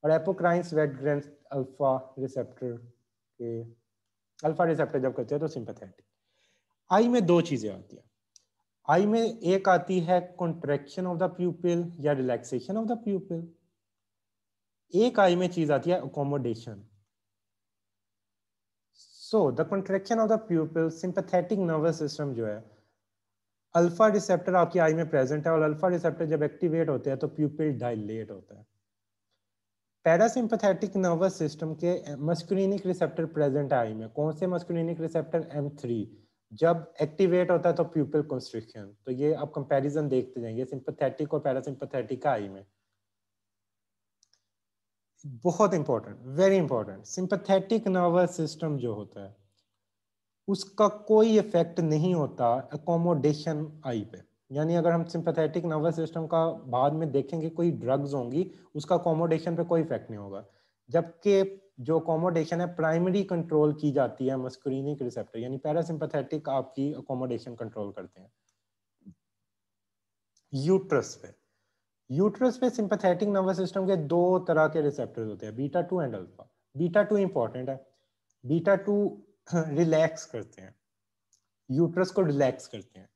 और apocrine sweat gland alpha receptor के अल्फा रिसेप्टर जब करते हैं तो सिंपथेटिक आई में दो चीजें आती हैं आई में एक आती है कॉन्ट्रेक्शन ऑफ द प्यूपिल या रिलैक्सेशन ऑफ द प्यूपिल एक आई में चीज आती है accommodation so the contraction of the pupil sympathetic nervous system जो है अल्फा रिसेप्टर आपकी आई में प्रेजेंट है और अल्फा रिसेप्टर जब एक्टिवेट होते हैं तो प्यूपिल डायलेट होता है पैरासिम्पथेटिक नर्वस सिस्टम के मस्कुलिनिक रिसेप्टर प्रेजेंट आई में कौन से मस्कुलिनिक रिसेप्टर एम थ्री जब एक्टिवेट होता है तो प्यूपल कॉन्स्ट्रिक्शन तो ये आप कंपैरिजन देखते जाएंगे सिंपथेटिक और पैरासिम्पथेटिक का आई में बहुत important very important sympathetic nervous system जो होता है उसका कोई इफेक्ट नहीं होता अकोमोडेशन आई पे यानी अगर हम सिंपथेटिक नर्वस सिस्टम का बाद में देखेंगे कोई ड्रग्स होंगी उसका अकोमोडेशन पे कोई इफेक्ट नहीं होगा जबकि जो अकोमोडेशन है प्राइमरी कंट्रोल की जाती है मस्क्रीनिक रिसेप्टर यानी पैरासिम्पथेटिक आपकी अकोमोडेशन कंट्रोल करते हैं यूट्रस पे यूट्रस पे सिंपथेटिक नर्वस सिस्टम के दो तरह के रिसेप्टर होते हैं beta two and alpha beta two important है बीटा टू रिलैक्स करते हैं यूट्रस को रिलैक्स करते हैं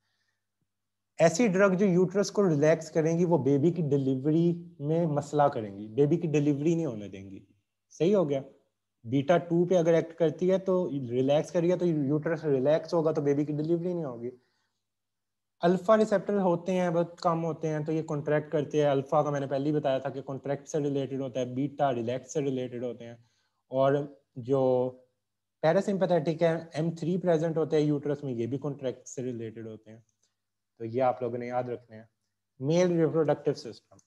ऐसी ड्रग जो यूट्रस को रिलैक्स करेंगी वो बेबी की डिलीवरी में मसला करेंगी बेबी की डिलीवरी नहीं होने देंगी सही हो गया बीटा टू पे अगर एक्ट करती है तो रिलैक्स करिए तो यूट्रस रिलैक्स होगा तो बेबी की डिलीवरी नहीं होगी अल्फा रिसेप्टर होते हैं बहुत कम होते हैं तो ये कॉन्ट्रैक्ट करते हैं अल्फा का मैंने पहले ही बताया था कि कॉन्ट्रैक्ट से रिलेटेड होता है बीटा रिलैक्स से रिलेटेड होते हैं और जो पैरासिम्पथेटिक है एम थ्री प्रेजेंट होते हैं यूट्रस में ये भी कॉन्ट्रैक्ट से रिलेटेड होते हैं तो ये आप लोगों ने याद रखने हैं मेल रिप्रोडक्टिव सिस्टम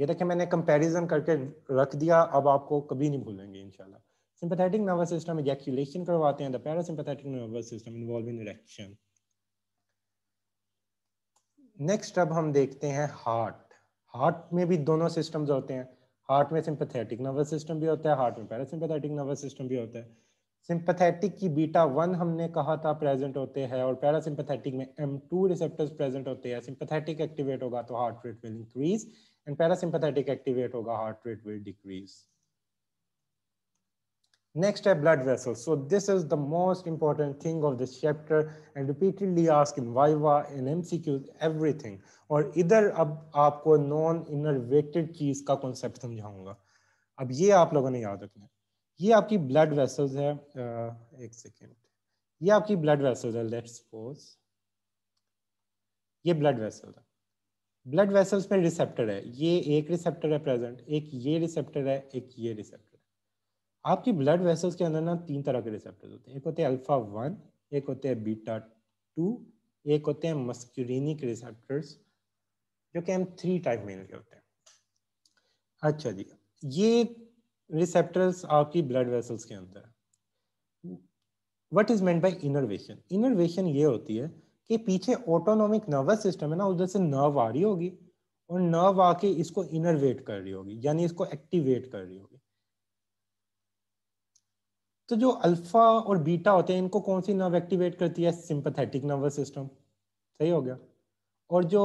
ये देखिए मैंने कंपैरिजन करके रख दिया अब आपको कभी नहीं भूलेंगे इनशाला सिंपथेटिक नर्वस system ejaculation करवाते हैं the nervous system system involving next अब हम देखते हैं हार्ट हार्ट में भी दोनों सिस्टम्स होते हैं हार्ट में सिंपथेटिक नर्वस सिस्टम भी होता है हार्ट में पैरासिम्पथेटिक नर्वस सिस्टम भी होता है सिंपथेटिक की बीटा वन हमने कहा था प्रेजेंट होते हैं और पैरासिम्पथेटिक में एम टू रिसेप्टर्स प्रेजेंट होते हैं सिंपथेटिक एक्टिवेट होगा तो heart rate will increase and parasympathetic activate होगा heart rate will decrease Next are blood is the most important thing of this thing of this chapter and repeatedly asked in Viva in MCQs everything. और इधर अब आपको नॉन वेटेड चीज का कॉन्सेप्ट समझाऊंगा अब ये आप लोगों ने याद रखना है ये आपकी ब्लड वेसल्स है एक सेकेंड ये आपकी ब्लड वेसल्स है लेट्स सपोज ये ब्लड वेसल है ब्लड वेसल्स में रिसेप्टर है ये एक रिसेप्टर है प्रेजेंट एक ये रिसेप्टर है एक ये रिसेप्टर है आपकी ब्लड वेसल्स के अंदर ना तीन तरह के रिसेप्टर्स होते हैं एक होते हैं अल्फा वन एक होते हैं बीटा टू एक होते हैं मस्क्यूरिनिक रिसेप्टर्स जो कि हम थ्री टाइप में होते हैं अच्छा जी ये रिसेप्टर्स आपकी ब्लड वेसल्स के अंदर what is meant by innervation innervation ये होती है कि पीछे ऑटोनोमिक नर्वस सिस्टम है ना उधर से नर्व आ रही होगी और नर्व आके इसको इनरवेट कर रही होगी यानी इसको एक्टिवेट कर रही होगी तो जो अल्फा और बीटा होते हैं इनको कौन सी नर्व एक्टिवेट करती है सिंपथेटिक नर्वस सिस्टम सही हो गया और जो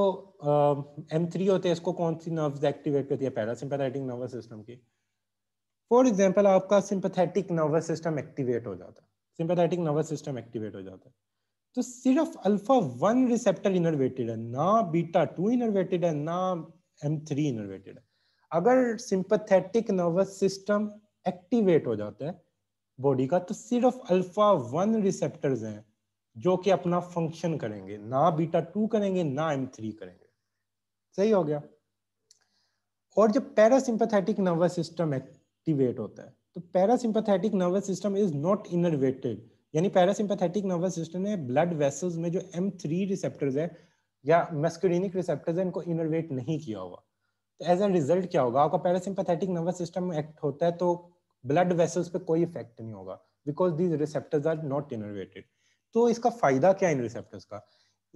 एम uh, थ्री होते हैं इसको कौन सी नर्व्स एक्टिवेट करती है पैरासिम्पैथेटिक नर्वस सिस्टम की फॉर एग्जाम्पल आपका सिंपथेटिक नर्वस सिस्टम एक्टिवेट हो जाता है सिंपथेटिक नर्वस सिस्टम एक्टिवेट हो जाता है तो सिर्फ अल्फा वन रिसेप्टर इनर्वेटेड है ना बीटा टू इनर्वेटेड है ना एम थ्री इनर्वेटेड है अगर सिंपथेटिक नर्वस सिस्टम एक्टिवेट हो जाता है बॉडी का तो सिर्फ अल्फा वन रिसेप्टर हैं जो कि अपना फंक्शन करेंगे ना बीटा टू करेंगे ना एम थ्री करेंगे सही हो गया और जब पैरासिम्पथेटिक नर्वस सिस्टम एक्टिवेट होता है तो parasympathetic nervous system is not innervated यानी पैरासिम्पथेटिक नर्वस सिस्टम है ब्लड वेसल्स में जो एम थ्री रिसेप्टर्स है या मेस्कुलिनिक रिसेप्टर्स है इनको इनर्वेट नहीं किया हुआ तो एज ए रिजल्ट क्या होगा आपका पैरासिम्पथेटिक नर्वस सिस्टम एक्ट होता है तो ब्लड वेसल्स पे कोई इफेक्ट नहीं होगा because these receptors are not innervated तो इसका फायदा क्या है इन रिसेप्टर्स का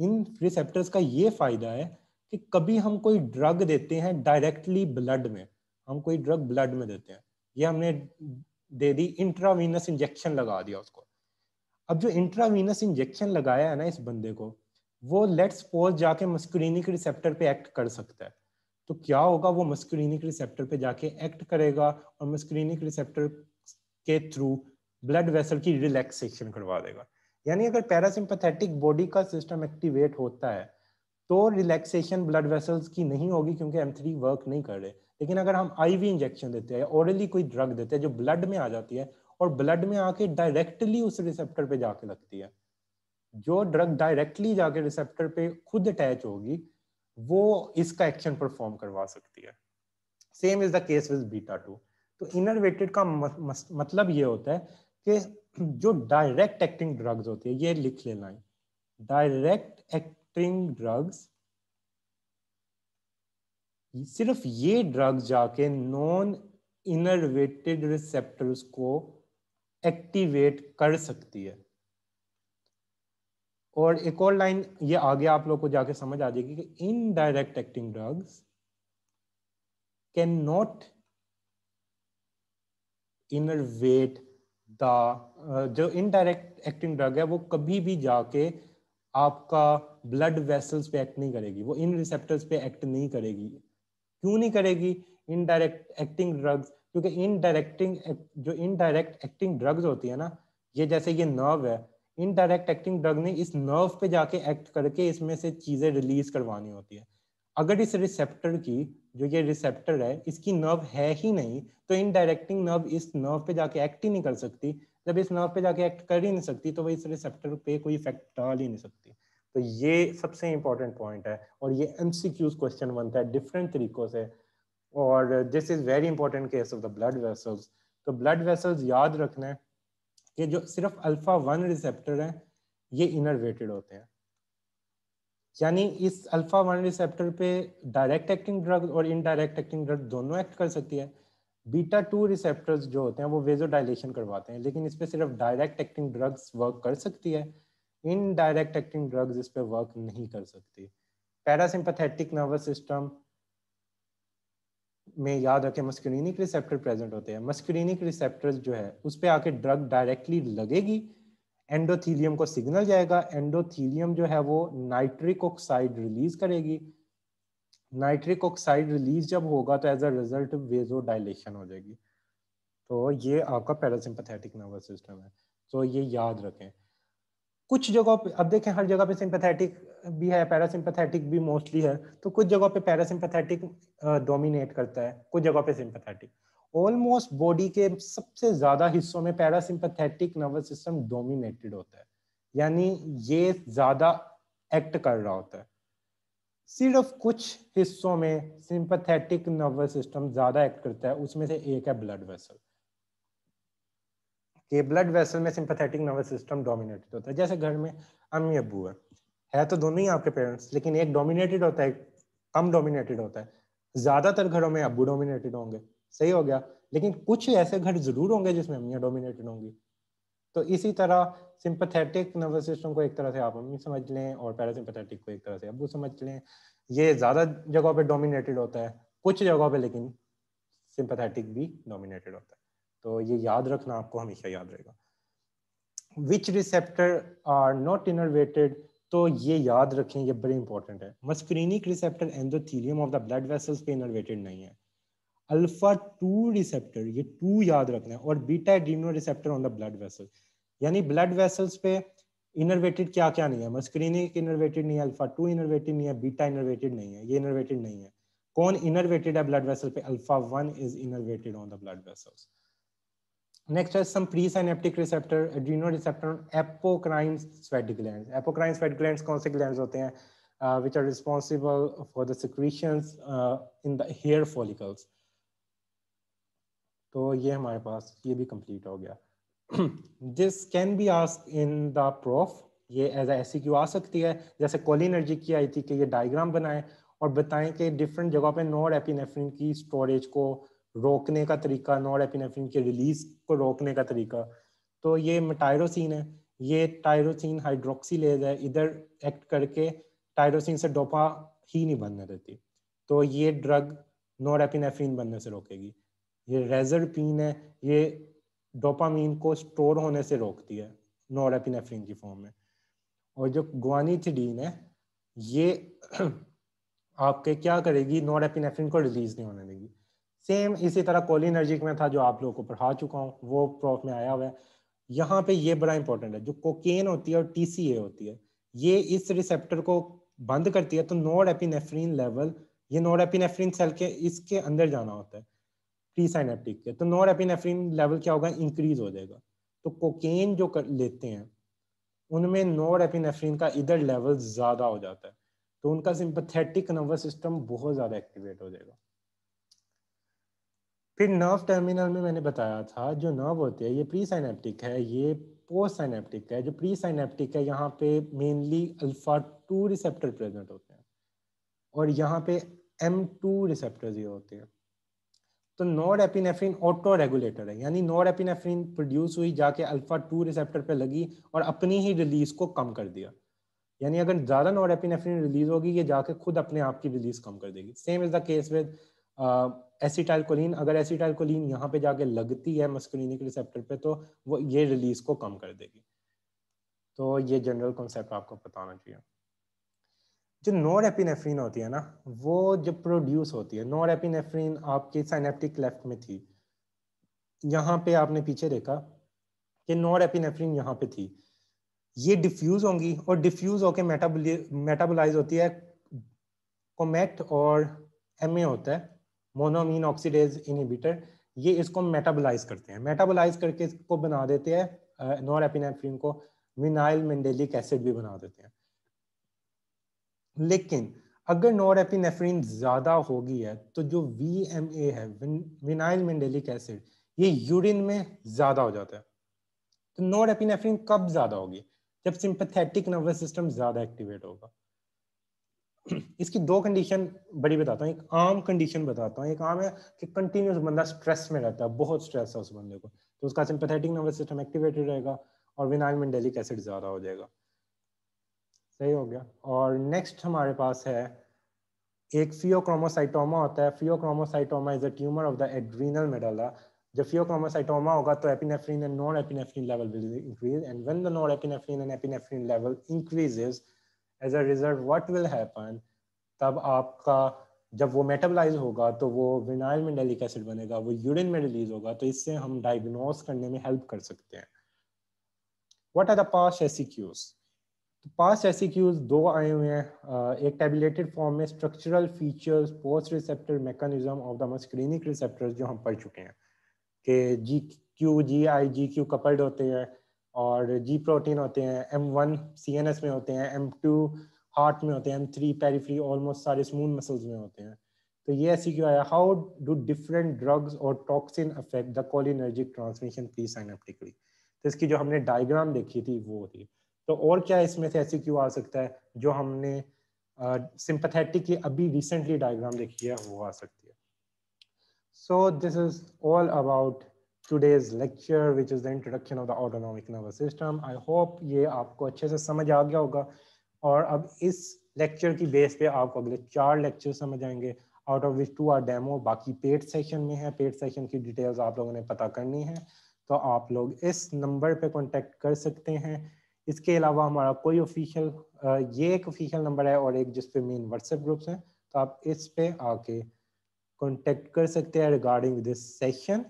इन रिसेप्टर्स का ये फायदा है कि कभी हम कोई ड्रग देते हैं डायरेक्टली ब्लड में हम कोई ड्रग ब्लड में देते हैं ये हमने दे दी इंट्रावीनस इंजेक्शन लगा दिया उसको अब जो इंट्रावीनस इंजेक्शन लगाया है ना इस बंदे को वो लेट्स पोज जाके मस्कुलिनिक रिसेप्टर पे एक्ट कर सकता है तो क्या होगा वो मस्कुलिनिक रिसेप्टर पे जाके एक्ट करेगा और मस्कुलिनिक रिसेप्टर के थ्रू ब्लड वेसल की रिलैक्सेशन करवा देगा यानी अगर पैरासिम्पथेटिक बॉडी का सिस्टम एक्टिवेट होता है तो रिलैक्सेशन ब्लड वेसल्स की नहीं होगी क्योंकि एम वर्क नहीं कर रहे लेकिन अगर हम आईवी इंजेक्शन देते हैं ओरली कोई ड्रग देते हैं जो ब्लड में आ जाती है और ब्लड में आके डायरेक्टली उस रिसेप्टर पे जाके लगती है जो ड्रग डायरेक्टली जाके रिसेप्टर पे खुद अटैच होगी वो इसका एक्शन परफॉर्म करवा सकती है same is the case with beta two तो इनरवेटेड का मतलब ये होता है कि जो डायरेक्ट एक्टिंग ड्रग्स होती है ये लिख लेना है डायरेक्ट एक्टिंग ड्रग्स सिर्फ ये ड्रग जाके नॉन इनरवेटेड रिसेप्टर्स को एक्टिवेट कर सकती है और एक और लाइन ये आगे आप लोग को जाके समझ आ जाएगी कि indirect acting drugs cannot innervate the जो इनडायरेक्ट एक्टिंग ड्रग है वो कभी भी जाके आपका ब्लड वेसल्स पे एक्ट नहीं करेगी वो इन रिसेप्टर्स पे एक्ट नहीं करेगी क्यों नहीं करेगी इनडायरेक्ट एक्टिंग ड्रग्स क्योंकि इनडायरेक्टिंग जो इनडायरेक्ट एक्टिंग ड्रग्स होती है ना ये जैसे ये नर्व है इनडायरेक्ट एक्टिंग ड्रग ने इस नर्व पे जाके एक्ट करके इसमें से चीजें रिलीज करवानी होती है अगर इस रिसेप्टर की जो ये रिसेप्टर है इसकी नर्व है ही नहीं तो इनडायरेक्टिंग नर्व इस नर्व पे जाके एक्ट ही नहीं कर सकती जब इस नर्व पे जाके एक्ट कर ही नहीं सकती तो वह इस रिसेप्टर पे कोई इफेक्ट डाल ही नहीं सकती तो ये सबसे इंपॉर्टेंट पॉइंट है और ये एम क्वेश्चन बनता है डिफरेंट तरीकों से और this is very important case of the blood vessels तो ब्लड वेसल्स याद रखना है कि जो सिर्फ अल्फा वन रिसेप्टर है ये इनरवेटेड होते हैं यानी इस अल्फा वन रिसेप्टर पे डायरेक्ट एक्टिंग ड्रग और इनडायरेक्ट एक्टिंग ड्रग दोनों एक्ट कर सकती है बीटा टू रिसेप्टर्स जो होते हैं वो वेजो डायलेशन करवाते हैं लेकिन इस पर सिर्फ डायरेक्ट एक्टिंग ड्रग्स वर्क कर सकती है इन डायरेक्ट एक्टिंग ड्रग्स इस पर वर्क नहीं कर सकती पैरासिम्पथेटिक नर्वस सिस्टम में याद रखें मस्क्रीनिक रिसेप्टर प्रेजेंट होते हैं मस्क्रीनिक रिसेप्टर्स जो है उस पर आके ड्रग डायरेक्टली लगेगी एंडोथीलियम को सिग्नल जाएगा एंडोथीलियम जो है वो नाइट्रिक ऑक्साइड रिलीज करेगी नाइट्रिक ऑक्साइड रिलीज जब होगा तो as a result vasodilation हो जाएगी तो ये आपका पैरासिम्पथेटिक नर्वस सिस्टम है तो ये याद रखें कुछ जगहों पे अब देखें हर जगह पे सिंपथेटिक भी है पैरासिंपैथेटिक भी मोस्टली है तो कुछ जगहों पे पैरासिंपैथेटिक डोमिनेट करता है कुछ जगह पे सिंपथेटिक ऑलमोस्ट बॉडी के सबसे ज्यादा हिस्सों में पैरासिंपैथेटिक नर्वस सिस्टम डोमिनेटेड होता है यानी ये ज्यादा एक्ट कर रहा होता है सिर्फ कुछ हिस्सों में सिंपथेटिक नर्वस सिस्टम ज्यादा एक्ट करता है उसमें से एक है ब्लड वेसल कि ब्लड वेसल में सिंपथेटिक नर्वस सिस्टम डोमिनेटेड होता है जैसे घर में अम्मी अबू है है तो दोनों ही आपके पेरेंट्स लेकिन एक डोमिनेटेड होता है कम डोमिनेटेड होता है ज्यादातर घरों में अबू डोमिनेटेड होंगे सही हो गया लेकिन कुछ ऐसे घर जरूर होंगे जिसमें अम्मियाँ डोमिनेटेड होंगी तो इसी तरह सिंपथेटिक नर्वस सिस्टम को एक तरह से आप अम्मी समझ लें और पैरासिम्पथेटिक को एक तरह से अबू समझ लें ये ज़्यादा जगहों पर डोमिनेटेड होता है कुछ जगहों पर लेकिन सिंपथेटिक भी डोमिनेटेड होता है तो ये याद रखना आपको हमेशा याद रहेगा which receptor are not innervated तो ये याद रखें ये बड़े इंपॉर्टेंट है muscarinic receptor endothelium of the blood vessels पे इनर्वेटेड नहीं है अल्फा टू रिसेप्टर ये टू याद रखना है और beta adreno receptor on the blood vessel यानी ब्लड वेसल्स पे इनर्वेटेड क्या क्या नहीं है मस्क्रीनिक इनर्वेटेड नहीं है अल्फा टू इनर्वेटेड नहीं है बीटा इनर्वेटेड नहीं है ये इनर्वेटेड नहीं है कौन इनर्वेटेड है ब्लड वेसल पे alpha one is innervated on the blood vessels Next is some presynaptic receptor, adrenal receptor apocrine sweat glands. Apocrine sweat glands कौन से glands होते हैं? Uh, which are responsible for the secretions uh, in the hair follicles. तो ये हमारे पास ये भी complete हो गया. This can be asked in the prof. ये as a SEQ आ सकती है जैसे कोलिनर्जी की आई थी कि ये diagram बनाएं और बताएं कि डिफरेंट जगह पे नोड एपिनेफ्रिन की स्टोरेज को रोकने का तरीका नॉर एपिनेफ्रिन के रिलीज को रोकने का तरीका तो ये टायरोसिन है ये टायरोसिन हाइड्रोक्सीलेज है इधर एक्ट करके टायरोसिन से डोपा ही नहीं बनने देती तो ये ड्रग नॉर एपिनेफ्रिन बनने से रोकेगी ये रेजरपिन है ये डोपामीन को स्टोर होने से रोकती है नॉर एपिनेफ्रिन की फॉर्म में और जो ग्वानिथिडीन है ये आपके क्या करेगी नॉर एपिनेफ्रिन को रिलीज नहीं होने देगी सेम इसी तरह कोलिनर्जिक में था जो आप लोगों को पढ़ा चुका हूँ वो प्रॉफ में आया हुआ है यहाँ पे ये बड़ा इंपॉर्टेंट है जो कोकेन होती है और टीसीए होती है ये इस रिसेप्टर को बंद करती है तो नोड एपिनेफ्रीन लेवल ये नोड एपिनेफ्रीन सेल के इसके अंदर जाना होता है प्रीसाइनेप्टिक साइनेप्टिक के तो नोड एपिनेफ्रीन लेवल क्या होगा इंक्रीज हो जाएगा तो कोकेन जो कर लेते हैं उनमें नोड एपिनेफ्रीन का इधर लेवल ज़्यादा हो जाता है तो उनका सिंपथेटिक नर्वस सिस्टम बहुत ज़्यादा एक्टिवेट हो जाएगा फिर नर्व टर्मिनल में मैंने बताया था जो नर्व होते हैं ये प्री साइनेप्टिक है ये पोस्ट साइनेप्टिक है जो प्री साइनेप्टिक है यहाँ पे mainly alpha two receptor present होते हैं और यहाँ पे एम टू रिसेप्टर ये होते हैं तो नॉर एपिनेफ्रीन ऑटो रेगुलेटर है यानी नॉर एपिनेफ्रीन प्रोड्यूस हुई जाके अल्फा टू रिसेप्टर पे लगी और अपनी ही रिलीज को कम कर दिया यानी अगर ज़्यादा नॉर एपिनेफ्रीन रिलीज होगी ये जाके खुद अपने आप की रिलीज कम कर देगी same is the case with acetylcholine अगर एसिटाइलकोलिन यहाँ पे जाके लगती है मस्कुलिनिक रिसेप्टर पे तो वो ये रिलीज को कम कर देगी तो ये जनरल कॉन्सेप्ट आपको पता होना चाहिए जो एपिनेफ्रीन होती है ना वो जब प्रोड्यूस होती है एपिनेफ्रीन आपके साइनेप्टिक लेफ्ट में थी यहाँ पे आपने पीछे देखा कि एपिनेफ्रीन यहाँ पे थी ये डिफ्यूज होंगी और डिफ्यूज होके मेटाबोलाइज होती है कोमेट और एम होता है मोनोमीन ऑक्सीडेज इनहिबिटर ये इसको मेटाबोलाइज करते हैं मेटाबोलाइज करके इसको बना देते हैं नोरेपिनेफ्रिन को मिनाइल मेंडेलिक एसिड भी बना देते हैं लेकिन अगर नोरेपिनेफ्रिन ज़्यादा होगी है तो जो वी एम ए है विनाइल मेंडेलिक एसिड ये यूरिन में ज़्यादा हो जाता है तो नोरेपिनेफ्रिन कब ज़्यादा होगी जब सिंपथेटिक नर्वस सिस्टम ज़्यादा एक्टिवेट होगा इसकी दो कंडीशन बड़ी बताता हूँ एक आम कंडीशन बताता हूँ एक आम है कि कंटिन्यूस बंदा स्ट्रेस में रहता है बहुत स्ट्रेस है उस बंदे को तो उसका सिंपथेटिक नर्वस सिस्टम एक्टिवेटेड रहेगा और विनाइल मंडेलिक एसिड ज़्यादा हो जाएगा सही हो गया और नेक्स्ट हमारे पास है एक फियोक्रोमोसाइटोमा होता है pheochromocytoma is a tumour of the adrenal medulla जब फियोक्रोमोसाइटोमा होगा तो epinephrine and norepinephrine level will increase and when the norepinephrine and epinephrine level increases as a result what will happen तब आपका जब वो मेटाबलाइज होगा तो वो विनाइल में डेलिक एसिड बनेगा वो यूरिन में रिलीज होगा तो इससे हम डायग्नोस करने में हेल्प कर सकते हैं व्हाट आर द पास्ट एसिक्यूज़ तो पास्ट एसिक्यूज e दो आए हुए हैं एक टेबलेटेड फॉर्म में structural features post receptor mechanism of the muscarinic receptors जो हम पढ़ चुके हैं कि G Q G I G Q coupled होते हैं और जी प्रोटीन होते हैं M one C N S में होते हैं एम टू हार्ट में होते हैं एम थ्री पेरीफ्री ऑलमोस्ट सारे स्मून मसल्स में होते हैं तो ये ऐसी क्यों आया हाउ डू डिफरेंट ड्रग्स और toxin affect the cholinergic transmission presynaptically तो इसकी जो हमने डायग्राम देखी थी वो थी तो और क्या इसमें से ऐसी क्यों आ सकता है जो हमने सिंपथेटिक uh, की अभी रिसेंटली डायग्राम देखी है वो आ सकती है so this is all about today's lecture, which is the introduction of the autonomic nervous system. I hope ये आपको अच्छे से समझ आ गया होगा और अब इस लेक्चर की बेस पे आपको अगले चार लेक्चर समझ आएंगे out of which two are demo बाकी पेड सेशन में है पेड सेशन की डिटेल्स आप लोगों ने पता करनी है तो आप लोग इस नंबर पे कांटेक्ट कर सकते हैं इसके अलावा हमारा कोई ऑफिशियल ये एक ऑफिशियल नंबर है और एक जिस पे मेन व्हाट्सएप ग्रुप्स हैं तो आप इस पे आके कांटेक्ट कर सकते हैं regarding this session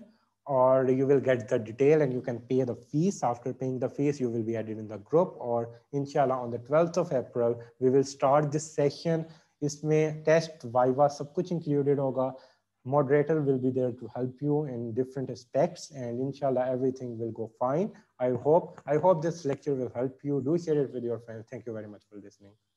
or you will get the detail and you can pay the fees. After paying the fees, you will be added in the group or inshallah on the 12th of April, we will start this session. इसमें टेस्ट वाइवा सब कुछ included होगा moderator will be there to help you in different aspects and inshallah everything will go fine i hope i hope this lecture will help you do share it with your friends thank you very much for listening